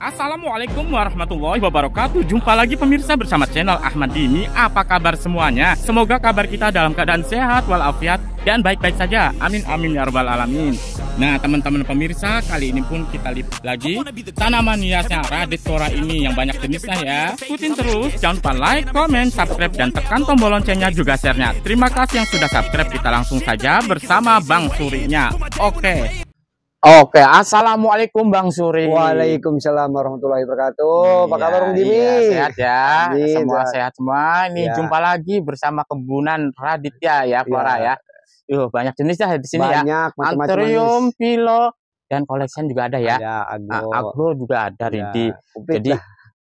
Assalamualaikum warahmatullahi wabarakatuh Jumpa lagi pemirsa bersama channel Ahmad Dini Apa kabar semuanya? Semoga kabar kita dalam keadaan sehat walafiat dan baik-baik saja Amin amin ya rabbal alamin Nah teman-teman pemirsa kali ini pun kita lihat lagi Tanaman hiasnya Radicora ini yang banyak jenisnya ya Ikutin terus jangan lupa like, comment, subscribe dan tekan tombol loncengnya juga sharenya Terima kasih yang sudah subscribe kita langsung saja bersama Bang Surinya Oke Oke, assalamualaikum Bang Suri. Waalaikumsalam warahmatullahi wabarakatuh. Apa iya, kabar Bung Dimi? Iya, sehat ya. Amin, semua sehat. sehat semua. Ini ya. jumpa lagi bersama Kebunan Raditya ya, Flora ya. ya. Yuh, banyak jenisnya di sini banyak, ya. Banyak, Anterium, pilo, dan collection juga ada ya. Ya, agro. agro juga ada, ya. di. Jadi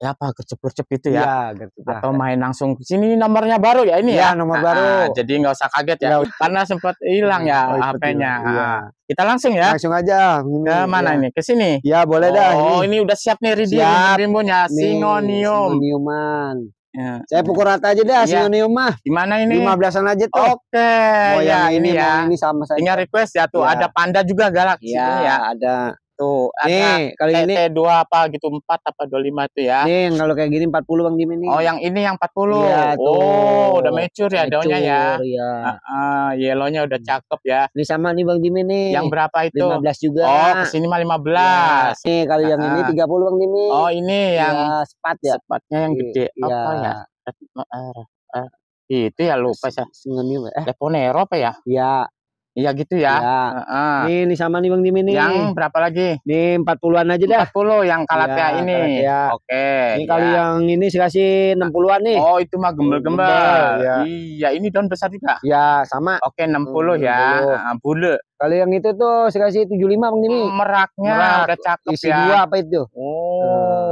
ya apa kecepur-cep itu ya, ya atau main langsung sini nomornya baru ya ini ya, ya? nomor nah, baru ah, jadi nggak usah kaget ya, karena sempat hilang ya oh, HP-nya ya. Ah, kita langsung ya langsung aja ke mana ya. ini ke sini ya boleh oh, dah oh ini. udah siap nih Ridi rimbunnya sinonium singoniuman Ya. Saya pukul rata aja deh hasilnya ya. mah. Gimana ini? 15-an aja tuh. Oke. Okay. Iya, oh, ya ini, ya. Ini sama saya. Tinggal request ya tuh. Ya. Ada panda juga galak ya, ya. ada. Tuh, gitu. nih, kali ini dua apa gitu empat apa dua lima tuh ya. Nih, yang kalau kayak gini empat puluh Bang dimi nih. Oh, yang ini yang empat Iya, Oh, udah mature ya daunnya ya. Iya. Heeh, uh, yellownya udah hmm. cakep ya. Ini sama nih Bang dimi nih. Yang berapa itu? lima belas juga. Oh, kesini mah lima belas iya. Nih, kalau uh -huh. yang ini tiga puluh Bang dimi Oh, ini iya, yang ya, sepat ya. Sepatnya yang iya, gede. Iya. Apa ya? Uh, uh, uh, itu ya lupa sih Ngemil ya. Deponero apa ya? Iya. Iya gitu ya. ya. Uh -uh. Nih, ini sama nih Bang Dimi nih. Yang berapa lagi? Nih 40-an aja dah. 40 yang Kalatea ya, ini. Ya. Oke. Ini ya. kali iya. yang ini saya kasih 60-an nih. Oh, itu mah gembel-gembel. Ya. Iya, ini daun besar juga. Iya, sama. Oke, 60 hmm, ya. Heeh, bule. Kali yang itu tuh saya kasih 75 Bang Dimi. Meraknya Merak. udah cakep Isi ya. dua apa itu? Oh,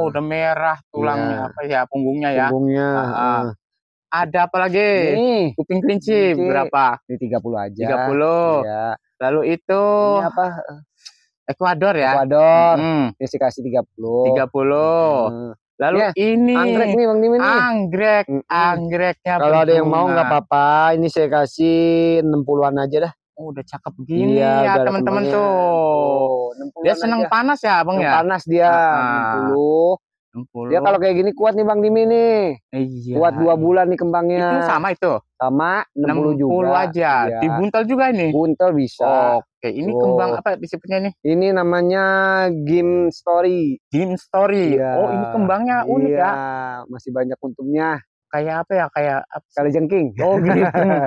hmm. udah merah tulangnya ya. apa ya punggungnya ya. Punggungnya. Uh -uh. Uh ada apa lagi? Nih, kuping kelinci berapa? Ini 30 aja. 30. Iya. Lalu itu Ini apa? Ekuador ya. Ekuador. Hmm. sih kasih 30. 30. Hmm. Lalu ya, ini anggrek nih Bang Dimin Anggrek, anggreknya. Kalau ada yang mau nggak apa-apa, ini saya kasih 60-an aja dah. Oh, udah cakep begini iya, ya teman-teman tuh. Oh, dia senang panas ya, Bang ya? Panas dia, nah. 60. 60. Ya kalau kayak gini kuat nih Bang Dimi nih. Iya. Kuat dua bulan nih kembangnya. Itu sama itu. Sama 60, 60 juga. aja. Iya. Di buntel juga ini. Buntel bisa. Oke, ini oh. kembang apa disebutnya nih? Ini namanya Game Story. Game Story. Iya. Oh, ini kembangnya unik ya. iya. ya. masih banyak untungnya. Kayak apa ya? Kayak apa? Kali jengking. Oh, gitu. Iya.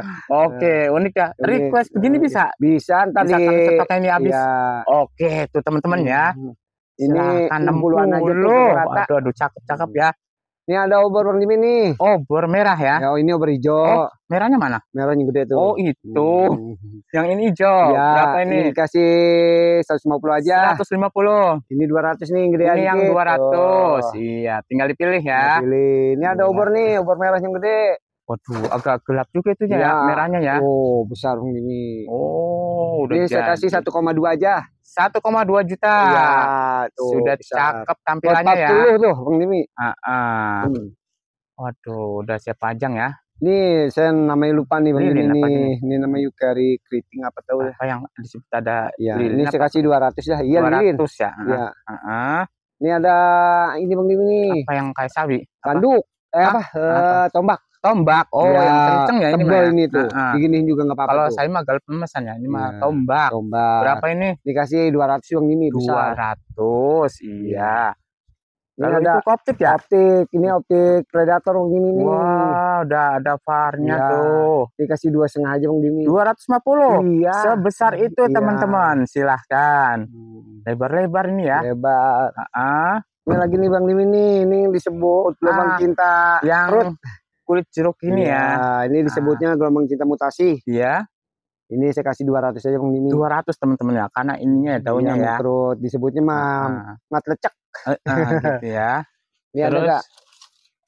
Oke, unik ya. Request begini bisa? Bisa, ntar bisa di... ini habis. Iya. Oke, tuh teman-teman ya. Hmm ini enam an aja tuh rata. Aduh, aduh cakep cakep hmm. ya. Ini ada obor Bang Jimmy nih. Oh, obor merah ya? Ya, ini obor hijau. Eh, merahnya mana? Merahnya gede tuh. Oh, itu. Hmm. Yang ini hijau. Ya, Berapa ini? Ini kasih 150 aja. 150. Ini 200 nih gede Ini yang dua 200. Oh. Iya, tinggal dipilih ya. Tinggal dipilih. Ini ada obor nih, obor merah yang gede. Waduh, agak gelap juga itu ya, ya merahnya ya. Oh, besar ini. Oh, udah Ini jadi. saya kasih 1,2 aja. 1,2 juta. Iya, tuh, Sudah bisa. cakep tampilannya 40 ya. 40 tuh, Bang Dimi. Ah, ah. Hmm. Waduh, udah siap panjang ya. Nih, saya namanya lupa nih Bang Dimi. Ini, ini, ini namanya Yukari Keriting apa tahu apa yang disebut ada ya, lilin ini apa? saya kasih 200 dah. Iya, 200 lilin. ya. Iya. Uh, uh. Ini ada ini Bang Dimi Apa yang kayak sawi? Tanduk. Eh apa? apa? Uh, tombak tombak oh ya, yang kenceng ya ini mah ya? ini tuh nah, diginiin juga nggak apa-apa kalau saya mah galak pemesan ya ini ya, tombak tombak berapa ini dikasih 200 yang ini dua ratus iya, iya. ini Lalu ada itu optik ya? Optik, ini optik predator yang Dimi nih. Wah, udah ada farnya ya, tuh. Dikasih dua setengah aja Bang Dimi. 250? Iya. Sebesar itu iya. teman-teman, iya. silahkan. Hmm. Lebar-lebar ini ya. Lebar. Uh -uh. Ini lagi nih Bang Dimi nih, ini disebut ah, lubang ah, cinta yang perut kulit jeruk ini ya. ya. Ini disebutnya ah. gelombang cinta mutasi. Iya. Ini saya kasih 200 aja Bang Dimi. 200 teman-teman ya, karena ininya ya, daunnya iya, ya. Terus disebutnya mah ah. ngat lecek. Eh, eh, gitu ya. Ini ada enggak?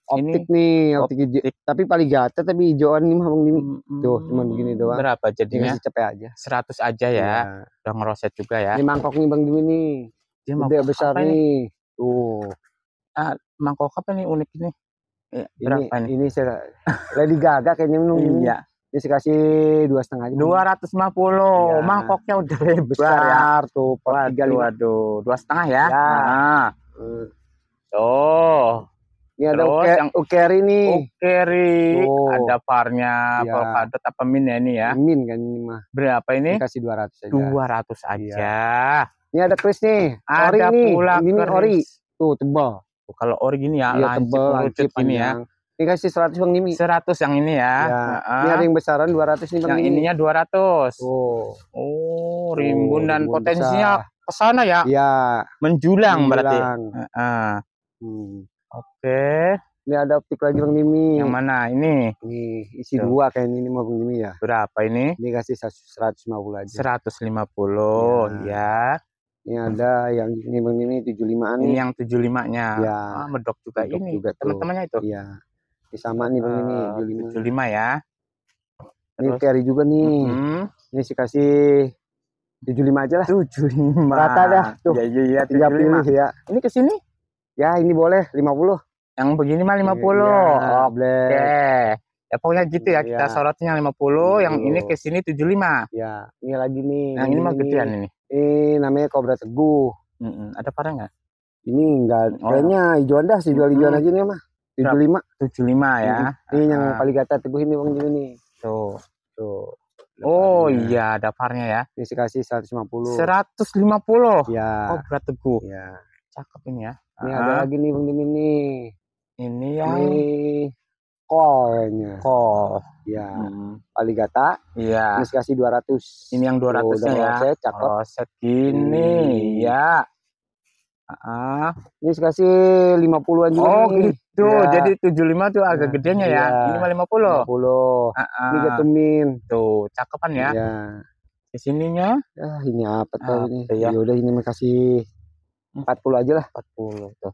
Optik ini, nih, optik, optik. hijau. Tapi paling gata tapi hijauan nih Bang Dimi. Hmm, Tuh, cuma hmm, begini doang. Berapa jadinya? Ini cepet aja. 100 aja ya. ya. Udah ngeroset juga ya. Ini mangkok nih Bang Dimi nih. Dia besar nih. Tuh. Ah, mangkok apa nih unik nih Ya, ini, nih? ini saya Lady Gaga kayaknya minum ini. Iya. Ini saya kasih dua setengah aja. Dua ratus lima puluh. Iya. Mangkoknya udah besar Bar, ya. Tuh, pot tiga lima. Waduh, dua setengah ya. ya. Nah. Hmm. Tuh. Ini ada Terus uke, yang ukeri nih. Ukeri. Oh. Ada parnya, ya. polkadot apa min ya ini ya. Min kan ini mah. Berapa ini? Ini kasih 200 aja. 200 aja. Ya. Ini ada kris nih. Ada ori pula nih. Ini kris. ori. Tuh tebal. Kalau ori gini ya, iya, lancip, tebel, lancip ini ya. Ini kasih 100 yang ini. 100 yang ini ya. ya. Uh, ini ada yang besaran 200 ini. Yang ininya 200. Oh. Oh, rimbun oh, dan rimbun potensinya ke sana ya. Iya. Menjulang, menjulang berarti. Menjulang. Uh, uh. Hmm. Oke. Okay. Ini ada optik lagi Bang Nimi. Yang mana? Ini. Ini isi Tuh. dua kayak ini Bang Nimi ya. Berapa ini? Ini kasih 150 aja. 150 ya. ya. Ini ada yang ini ini 75-an. Ini yang 75-nya. Ya. Ah, medok juga medok ini. Juga Teman-temannya itu. Iya. Ini sama nih Bang uh, ini 75. Eh, 75 ya. Ini Terus. carry juga nih. Mm -hmm. Ini sih kasih tujuh lima aja lah. tujuh lima Rata dah tuh. Iya iya ya, 75. lima ya. Ini ke sini? Ya, ini boleh lima puluh Yang begini mah 50. Ya, Oke. Okay. Ya pokoknya gitu ya, ya. kita sorotnya 50, 50. yang ini ke sini 75. Ya, ini lagi nih. Yang ini, ini mah gedean ini eh namanya Kobra Teguh. Mm-mm. Ada parah nggak? Ini enggak, oh. Iya. kayaknya hijauan dah sih jual hijauan aja nih mah. Tujuh lima. Tujuh lima ya. Ini uh yang ah. paling gata teguh ini bang ini. nih. Tuh, tuh. Oh iya, iya, daparnya ya. Ini sih kasih lima puluh. Ya. Kobra teguh. Ya. Cakep ini ya. Ini uh ada ah. lagi nih Bang ini. Ini yang ini kol kayaknya. Kol. Ya. Hmm. Aligata. Iya. Terus kasih 200. Ini yang 200 oh, ya. Set, cakep. Oh, set gini. Hmm. Ya. Ah, uh -huh. ini kasih 50 aja. Oh, nih. gitu. Ya. Jadi 75 tuh agak ya. gedenya ya. ya. Ini 50. 50. Uh -huh. Ini getemin. Tuh, cakepan ya. Iya. Di sininya. Ya, ah, ini apa tuh ah, ini? Ya udah ini kasih 40 hmm. aja lah. 40 tuh.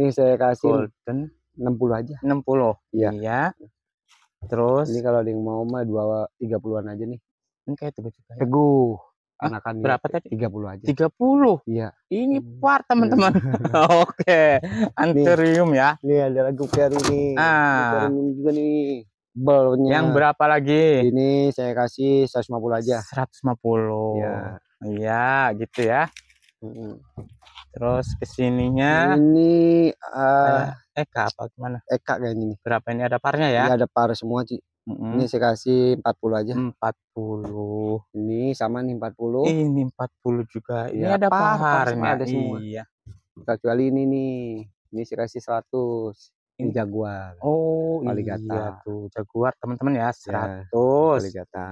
Ini saya kasih Golden. 60 aja. 60. Iya. iya. Terus ini kalau ada yang mau mah dua tiga puluhan aja nih. Ini kayak tiga juta. Teguh. Ah, Anakan berapa tadi? puluh aja. tiga puluh Iya. Ini hmm. par teman-teman. Iya. Oke. Anterium ya. ini ada lagu baru nih. Ah. Ini juga nih. Balonnya. Yang berapa lagi? Ini saya kasih lima puluh aja. seratus 150. Iya. Iya, gitu ya. Mm -hmm. Terus kesininya ini uh, eh, Eka apa gimana? Eka kayak ini. Berapa ini ada parnya ya? Ini iya, ada par semua, sih. Mm -hmm. Ini saya kasih 40 aja. 40. Ini sama nih 40. Ini 40 juga. Ini ya, ada par, par parnya. Ada semua. Iya. Kecuali ini nih. Ini saya kasih 100. Ini jaguar. Oh, Paligata. iya tuh. Jaguar teman-teman ya 100. Ya, Paligata.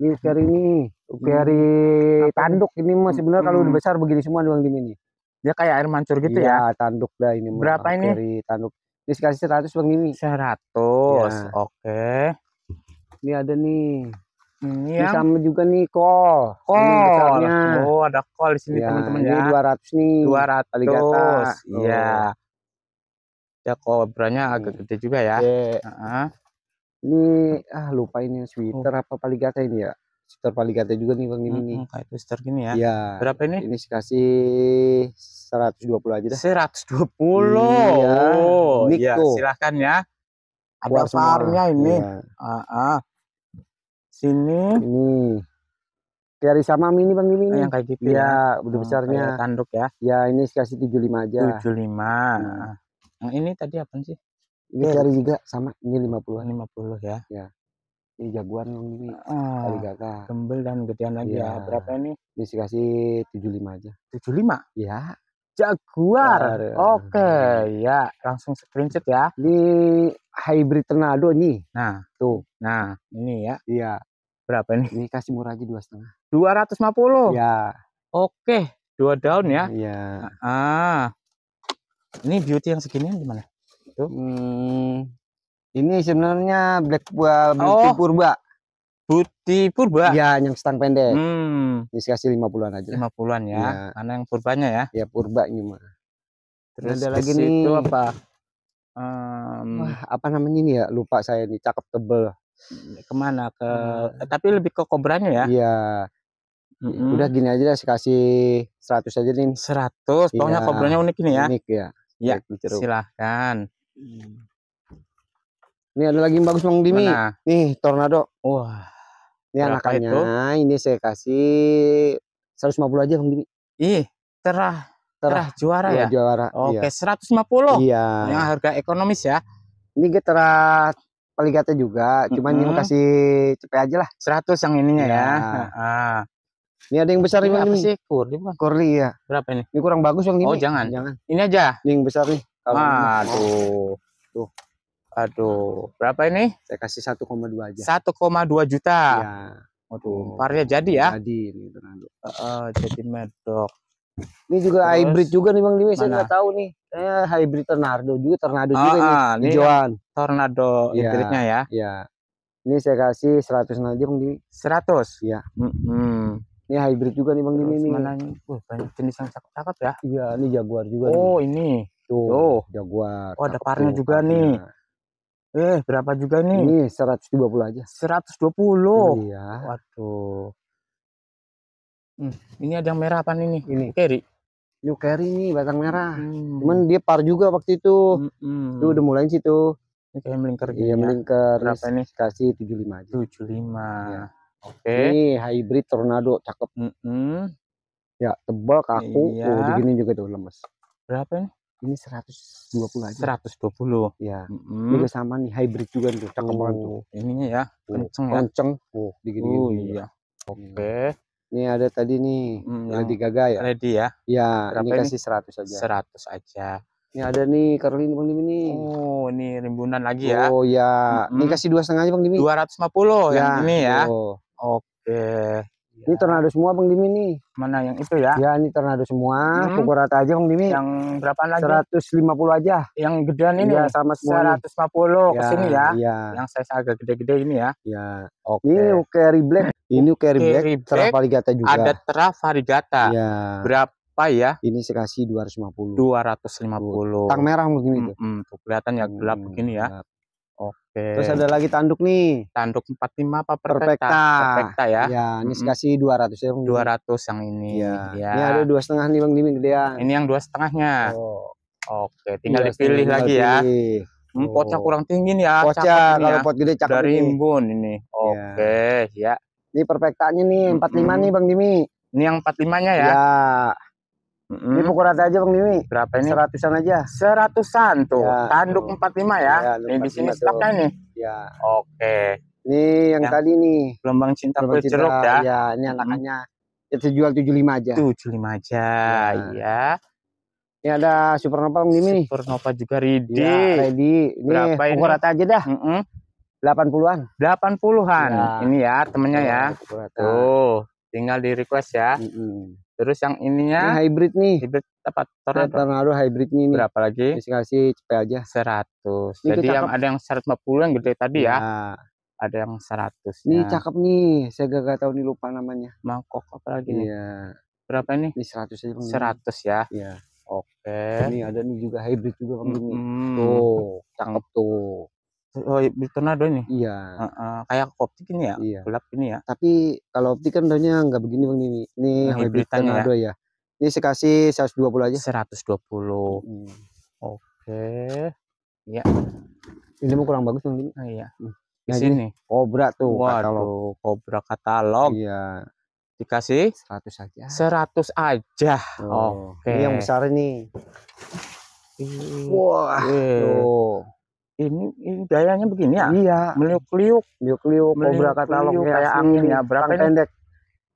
Ini UPR ini, UPR hmm. tanduk ini mah sebenarnya kalau udah hmm. besar begini semua doang di ini. Dia kayak air mancur gitu ya, ya. tanduk dah ini Berapa ini? Dari tanduk. Ini kasih 100 Bang ini 100. Ya. Oke. Ini ada nih. Ini yang... sama juga nih kol. Kol. Ini oh, ada kol di sini iya, teman-teman ya. Ini 200 nih. 200. Aligata. Iya. Ya Ya, kobranya agak gede juga ya. Yeah. Iya. Uh -huh. Ini ah lupa ini sweater oh. apa paligata ini ya? Sweater paligata juga nih Bang ini hmm, nih. Kayak sweater gini ya. ya Berapa ini? Ini kasih 120 aja deh 120. Iya. Oh, ya silahkan ya. Ada farmnya ini. ya. Ah, ah. Sini. Ini. Dari sama mini Bang ini oh, yang kayak gitu. Iya, ya. udah oh, besarnya. Tanduk ya. Ya, ini kasih 75 aja. 75. hmm. Nah, ini tadi apa sih? Ini Betul. dari juga sama ini 50 puluh ya. Ya. Ini jagoan ini. Ah, dari Gembel dan gedean lagi ya. ya. Berapa ini? Ini tujuh lima aja. tujuh lima iya. Ya. Jaguar. Oke, okay. ya, langsung screenshot ya. Di hybrid Tornado nih. Nah, tuh. Nah, ini ya. Iya. Berapa ini? Ini kasih murah aja dua setengah. Dua ratus lima puluh. Ya. Oke, dua daun ya. Iya. Ah, ah, ini beauty yang segini gimana? itu? Hmm, ini sebenarnya black buah putih oh. purba. Putih purba. Iya, yang stang pendek. Hmm. Dikasih 50-an aja. 50-an ya. ya. Karena yang purbanya ya. Ya purba ini mah. Terus ada lagi nih itu apa? Um, Wah, apa namanya ini ya? Lupa saya ini cakep tebel. Kemana ke? Hmm. Tapi lebih ke kobranya ya? Iya. Mm -hmm. Udah gini aja deh, kasih 100 aja nih. 100, pokoknya ya, kobranya unik ini ya. Unik ya. Ya, silahkan. Ini iya. ada lagi yang bagus Bang Dimi. Mana? Nih, tornado. Wah. Ini Berapa anakannya. Itu? Ini saya kasih 150 aja Bang Dimi. Ih, terah terah, terah juara ya. ya? Juara. Oke, iya. 150. Iya. Yang harga ekonomis ya. Ini terah peligatnya juga, cuman mm -hmm. ini kasih cepet aja lah. 100 yang ininya iya. ya. ya. Ah. Ini ada yang besar ini, ini apa sih? Kurli bukan? Kurli ya. Berapa ini? Ini kurang bagus bang ini. Oh, jangan. Jangan. Ini aja. Ini yang besar nih. Aduh. Tuh. Aduh, berapa ini? Saya kasih 1,2 aja. 1,2 juta. Iya. Waduh, oh, parnya jadi ya. Jadi ini Tornado. Uh, uh, jadi medok. Ini juga Terus, hybrid juga nih Bang Dimi, saya enggak tahu nih. eh, hybrid Tornado juga, Tornado ah, juga ah, nih, hijauan. Tornado ya, hybridnya ya. Iya. Ini saya kasih 100 aja Bang Dimi. 100? Iya. Mm -hmm. Ini hybrid juga nih Bang Dimi nih. Mana ini? Uh, banyak jenis yang cakep-cakep ya. Iya, ini Jaguar juga. Oh, nih. ini. Tuh, oh. Jaguar. Oh, ada parnya juga parnya. nih. Eh, berapa juga nih? Ini 120 aja. 120. Iya. Waduh. Hmm, ini ada yang merah apa nih? Ini. Carry. New carry nih batang merah. Hmm. Cuman dia par juga waktu itu. Hmm. Itu udah mulai situ. Ini kayak melingkar gitu. Iya, ya. melingkar. Berapa nih? Kasih 75 aja. 75. Ya. Oke. Okay. Ini hybrid tornado cakep. Mm -hmm. Ya, tebal kaku. Iya. Tuh, begini juga tuh lemes. Berapa nih? ini 120 aja 120 ya mm -hmm. ini sama nih hybrid juga nih cakep banget tuh ininya ya kenceng ya. Oh, kenceng oh digini -gini. oh, iya oke okay. Hmm. ini ada tadi nih mm, lady gaga ya Ready ya ya Berapa ini kasih ini? 100 aja 100 aja ini ada nih Karolin Bang Dimi nih. Oh, ini rimbunan lagi ya. Oh ya, mm -hmm. ini kasih 2,5 aja Bang Dimi. 250 ya. yang iya, ini ya. Oh. Oke. Ya. Ini tornado semua Bang Dimi nih. Mana yang itu ya? Ya ini tornado semua. Hmm. Pukul rata aja Bang Dimi. Yang berapa lagi? 150 aja. Yang gedean ini? Iya, ya sama semua. 150 ke sini ya. Iya. Yang saya agak gede-gede ini ya. Ya. Oke. Okay. Ini carry Black. Ini carry Black. Black. juga. Ada terah Varigata. Ya. Berapa? ya? Ini saya kasih 250. 250. Tang merah mungkin puluh. -hmm. itu. Mm -hmm. Tuh kelihatan ya gelap -hmm. begini ya. Gelap. Oke. Terus ada lagi tanduk nih. Tanduk 45 apa perfecta? Perfecta, perfecta ya. Iya, ini mm -hmm. kasih 200 ya. 200 yang ini. Iya. Ya. Ini ada dua setengah nih Bang Dimin gedean. Ini yang dua setengahnya. Oh. Oke, tinggal dua iya, dipilih lagi ya. Hmm, potnya oh. kurang tinggi nih ya. Potnya kalau ya. pot gede cakep Dari ini. Imbun ini. Iya. Oke, ya. ya. Ini perfectanya nih 45 mm -hmm. nih Bang Dimi. Ini yang 45-nya ya. Ya. Mm. Ini pukul rata aja Bang Dimi. Berapa ini? Seratusan aja. Seratusan tuh. Ya, Tanduk empat lima ya. ya ini di sini stoknya nih. Ya. Oke. Ini yang ya. tadi nih. Gelombang cinta Gelombang cinta, jeruk ya. Ya, ini anakannya. Hmm. Itu jual tujuh lima aja. Tujuh lima aja, ya. Iya. ya. Ini ada Supernova Bang Dimi nih. Supernova juga ready Ya, ready. Ini Berapa pukul ini? rata aja dah. Mm hmm 80-an. 80-an. Ya. Ini ya temennya ya. ya. Tuh, tinggal di request ya. Mm hmm Terus yang ininya ini hybrid nih. Hybrid apa? Tornado, nah, tornado hybridnya ini. Berapa lagi? Bisa kasih cepet aja. 100. Ini Jadi yang ada yang 150 yang gede tadi ya. ya. Ada yang 100. Ini ya. cakep nih. Saya gak, gak tahu nih lupa namanya. Mangkok apa lagi ya. nih? Iya. Berapa ini? Ini 100 aja. 100 ya. Iya. Oke. Ini ada nih juga hybrid juga kamu hmm. Tuh, cakep tuh. Oh, tornado ini? Iya. Uh, uh, kayak optik ini ya? Iya. Gelap ini ya? Tapi kalau optik kan daunnya nggak begini bang nah, Ini nah, hybrid ya. tornado ya. ya. Ini saya kasih 120 aja. 120. Hmm. Oke. Okay. Iya. Ini mau kurang bagus ini. Oh, iya. Hmm. Nah, Di sini. Kobra tuh Waduh, katalog. Kobra katalog. Iya. Dikasih 100 aja. 100 aja. Oh. Oke. Okay. Ini yang besar ini. Wah. Wow ini, ini gayanya begini ya? Iya. Meliuk-liuk. Meliuk-liuk. Kobra katalog kayak angin ya. Berapa ini? Pendek.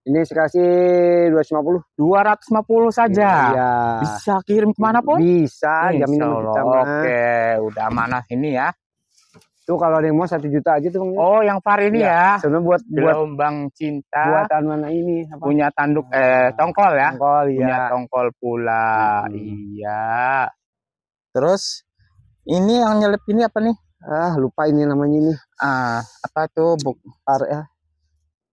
Ini ratus 250. 250 saja. Iya. Bisa kirim kemana pun? Bisa, jamin kita Oke, udah mana ini ya. Tuh kalau ada yang mau satu juta aja tuh. Oh, yang par ini ya. ya. Sebenarnya buat buat Gelombang cinta. Buatan mana ini? Apa? Punya tanduk eh iya. tongkol ya. Tongkol ya. Punya tongkol pula. Hmm. Iya. Terus ini yang nyelip ini apa nih ah lupa ini namanya ini ah apa tuh buk par ya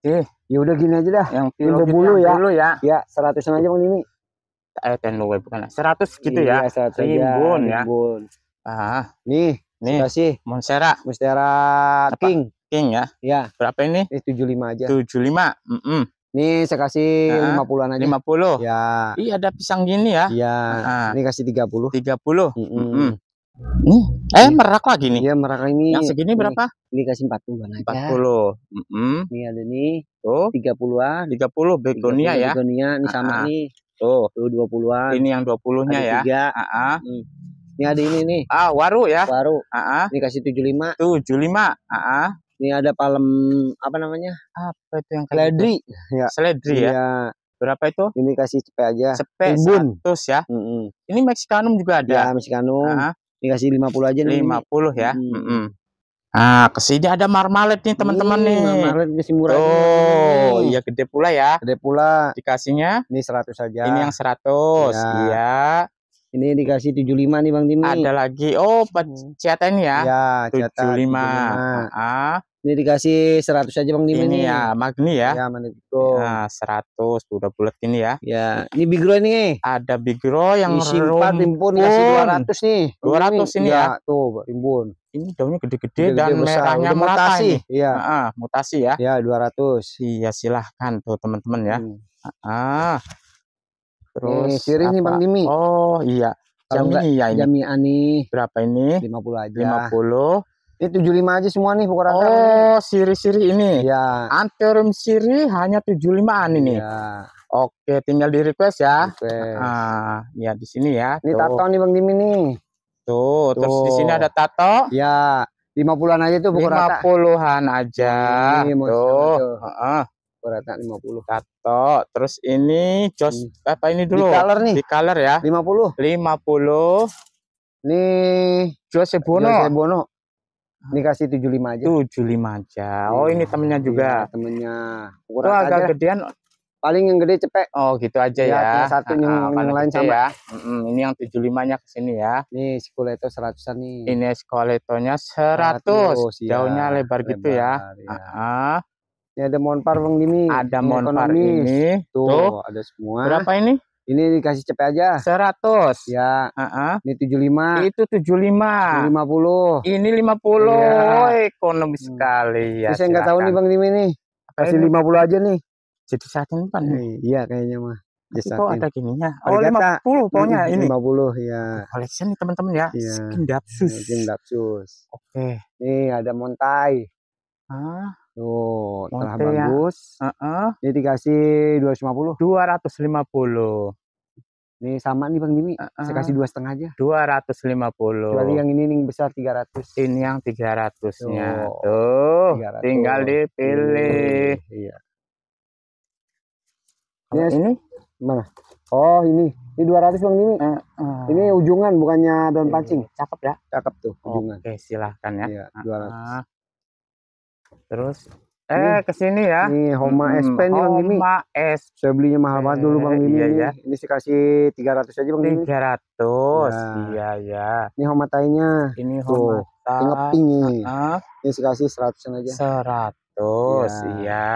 eh ya udah gini aja dah yang pindah ya. bulu ya dulu ya ya seratus aja bang ini eh ten bukan ya. seratus gitu ya iya, seratus ya ah nih nih kasih monstera monstera king king ya ya berapa ini eh tujuh lima aja tujuh lima mm Nih saya kasih ah, ah. lima puluh aja. Lima puluh. Ya. Iya ada pisang gini ya. Iya. Nah. Ini kasih tiga puluh. Tiga puluh. Nih, eh iya. merak lagi nih. Iya, merak ini. Yang segini berapa? Ini, ini kasih 40 aja. 40. Heeh. Mm -hmm. Nih ada nih. Tuh, 30-an. 30 begonia ya. Begonia ini ah, sama ah. nih. Tuh, tuh 20-an. Ini yang 20-nya ya. Tiga. Ah, ah. Hmm. Ini ada ini nih. Ah, waru ya. Waru. Ah, ah. Ini kasih 75. 75. Ah, ah. Ini ada palem apa namanya? Apa itu yang kayak seledri? Gitu? Ya. Seledri ya. Iya. Berapa itu? Ini kasih cepet aja. Cepet. Ribun. 100 ya. Mm -hmm. Ini Mexicanum juga ada. Ya, Mexicanum. Uh ah, -huh. Ah dikasih 50 aja nih 50 ya hmm. Hmm. Nah, ke sini ada marmalet nih teman-teman nih. Marmalet masih murah. Oh, iya gede pula ya. Gede pula. Dikasihnya ini 100 saja. Ini yang 100. Iya. Ya. Ini dikasih 75 nih Bang Dimi. Ada lagi. Oh, hmm. cetakan ya. Iya, 75. 75. Ah. ah. Ini dikasih 100 aja Bang Diman ini. ya, magni ya. Ya, Magni go. Nah, 100 udah bulat ini ya. Ya, ini Big Row ini. Eh? Ada Big Row yang disimpan timbun dikasih 200 nih. 200 ini ya. ya. Tuh, timbun. Ini daunnya gede-gede dan gede merahnya udah merata mutasi. ini. Iya. Uh -uh, mutasi ya. Ya, 200. Iya, silahkan tuh teman-teman ya. Hmm. Uh -uh. Terus ini siri nih Bang Dimi. Oh, iya. Jami ya ini. Jami ani. Berapa ini? 50 aja. 50. Ya, ini 75 aja semua nih pokoknya. Oh, siri-siri ini. Ya. Anterum siri hanya 75-an ini. Ya. Oke, tinggal di request ya. Request. Ah, ya di sini ya. Ini tuh. tato nih Bang Dimi nih. Tuh, tuh, terus di sini ada tato. Ya, 50-an aja tuh pukul 50 rata. 50-an aja. Ini, tuh. Heeh. Rata 50. Tato, terus ini jos hmm. apa ini dulu? Di color nih. Di color ya. 50. 50. Nih Jose Bono. Jose Bono dikasih 75 aja 75 aja oh ini iya, temennya juga Ya, temennya Kurang itu agak aja. gedean paling yang gede cepet oh gitu aja iya, ya, ya. satu nah, yang, nah, yang lain sama ya mm hmm ini yang 75 nya ke sini ya Ini nih 100-an nih ini scoletonya 100, 100 ya. jauhnya lebar, lebar gitu ya, ya. Uh -huh. ini ada monpar bang Dimi ada monpar ini tuh, tuh ada semua berapa ini ini dikasih cepet aja. 100. Ya. Uh -uh. Ini 75. Itu 75. 50. Ini 50. Iya. Woi, hmm. sekali ya. Terus saya nggak tahu nih Bang Dimi nih. Kasih ini? 50 aja nih. Jadi satin kan. Eh, iya kayaknya mah. Jadi kok ada gininya? Oh, 50 pokoknya ini. 50 ya. Collection nih teman-teman ya. ya. Skin dapsus. Iya, skin dapsus. Oke. Okay. Nih ada montai. Hah? Tuh, Monte telah ya. bagus. Uh -uh. Ini dikasih 250. 250. Nih sama nih Bang Dimi, uh, saya kasih dua setengah aja. Dua ratus lima puluh. yang ini yang besar tiga ratus. Ini yang tiga ratusnya tuh, 300. tinggal iya, dipilih. iya. Ini, ini mana? Oh ini, ini dua ratus Bang Dimi. Uh, uh. Ini ujungan bukannya daun iya, pancing. Cakep ya? Cakep tuh ujungan. Oke silahkan ya. Iya, ratus. Uh, terus Eh ke sini ya. Nih Homa hmm, SP nih Bang Mimi. Homa S. Saya belinya mahal banget dulu Bang eh, Mimi. Iya, iya. Ini sih kasih 300 aja Bang Mimi. 300. Ya. Nah. Iya iya. Ini Homa tainya. Ini Homa. Tai. Ini ngeping nih. Uh -huh. Ini sih kasih 100 aja. 100. Ya. iya.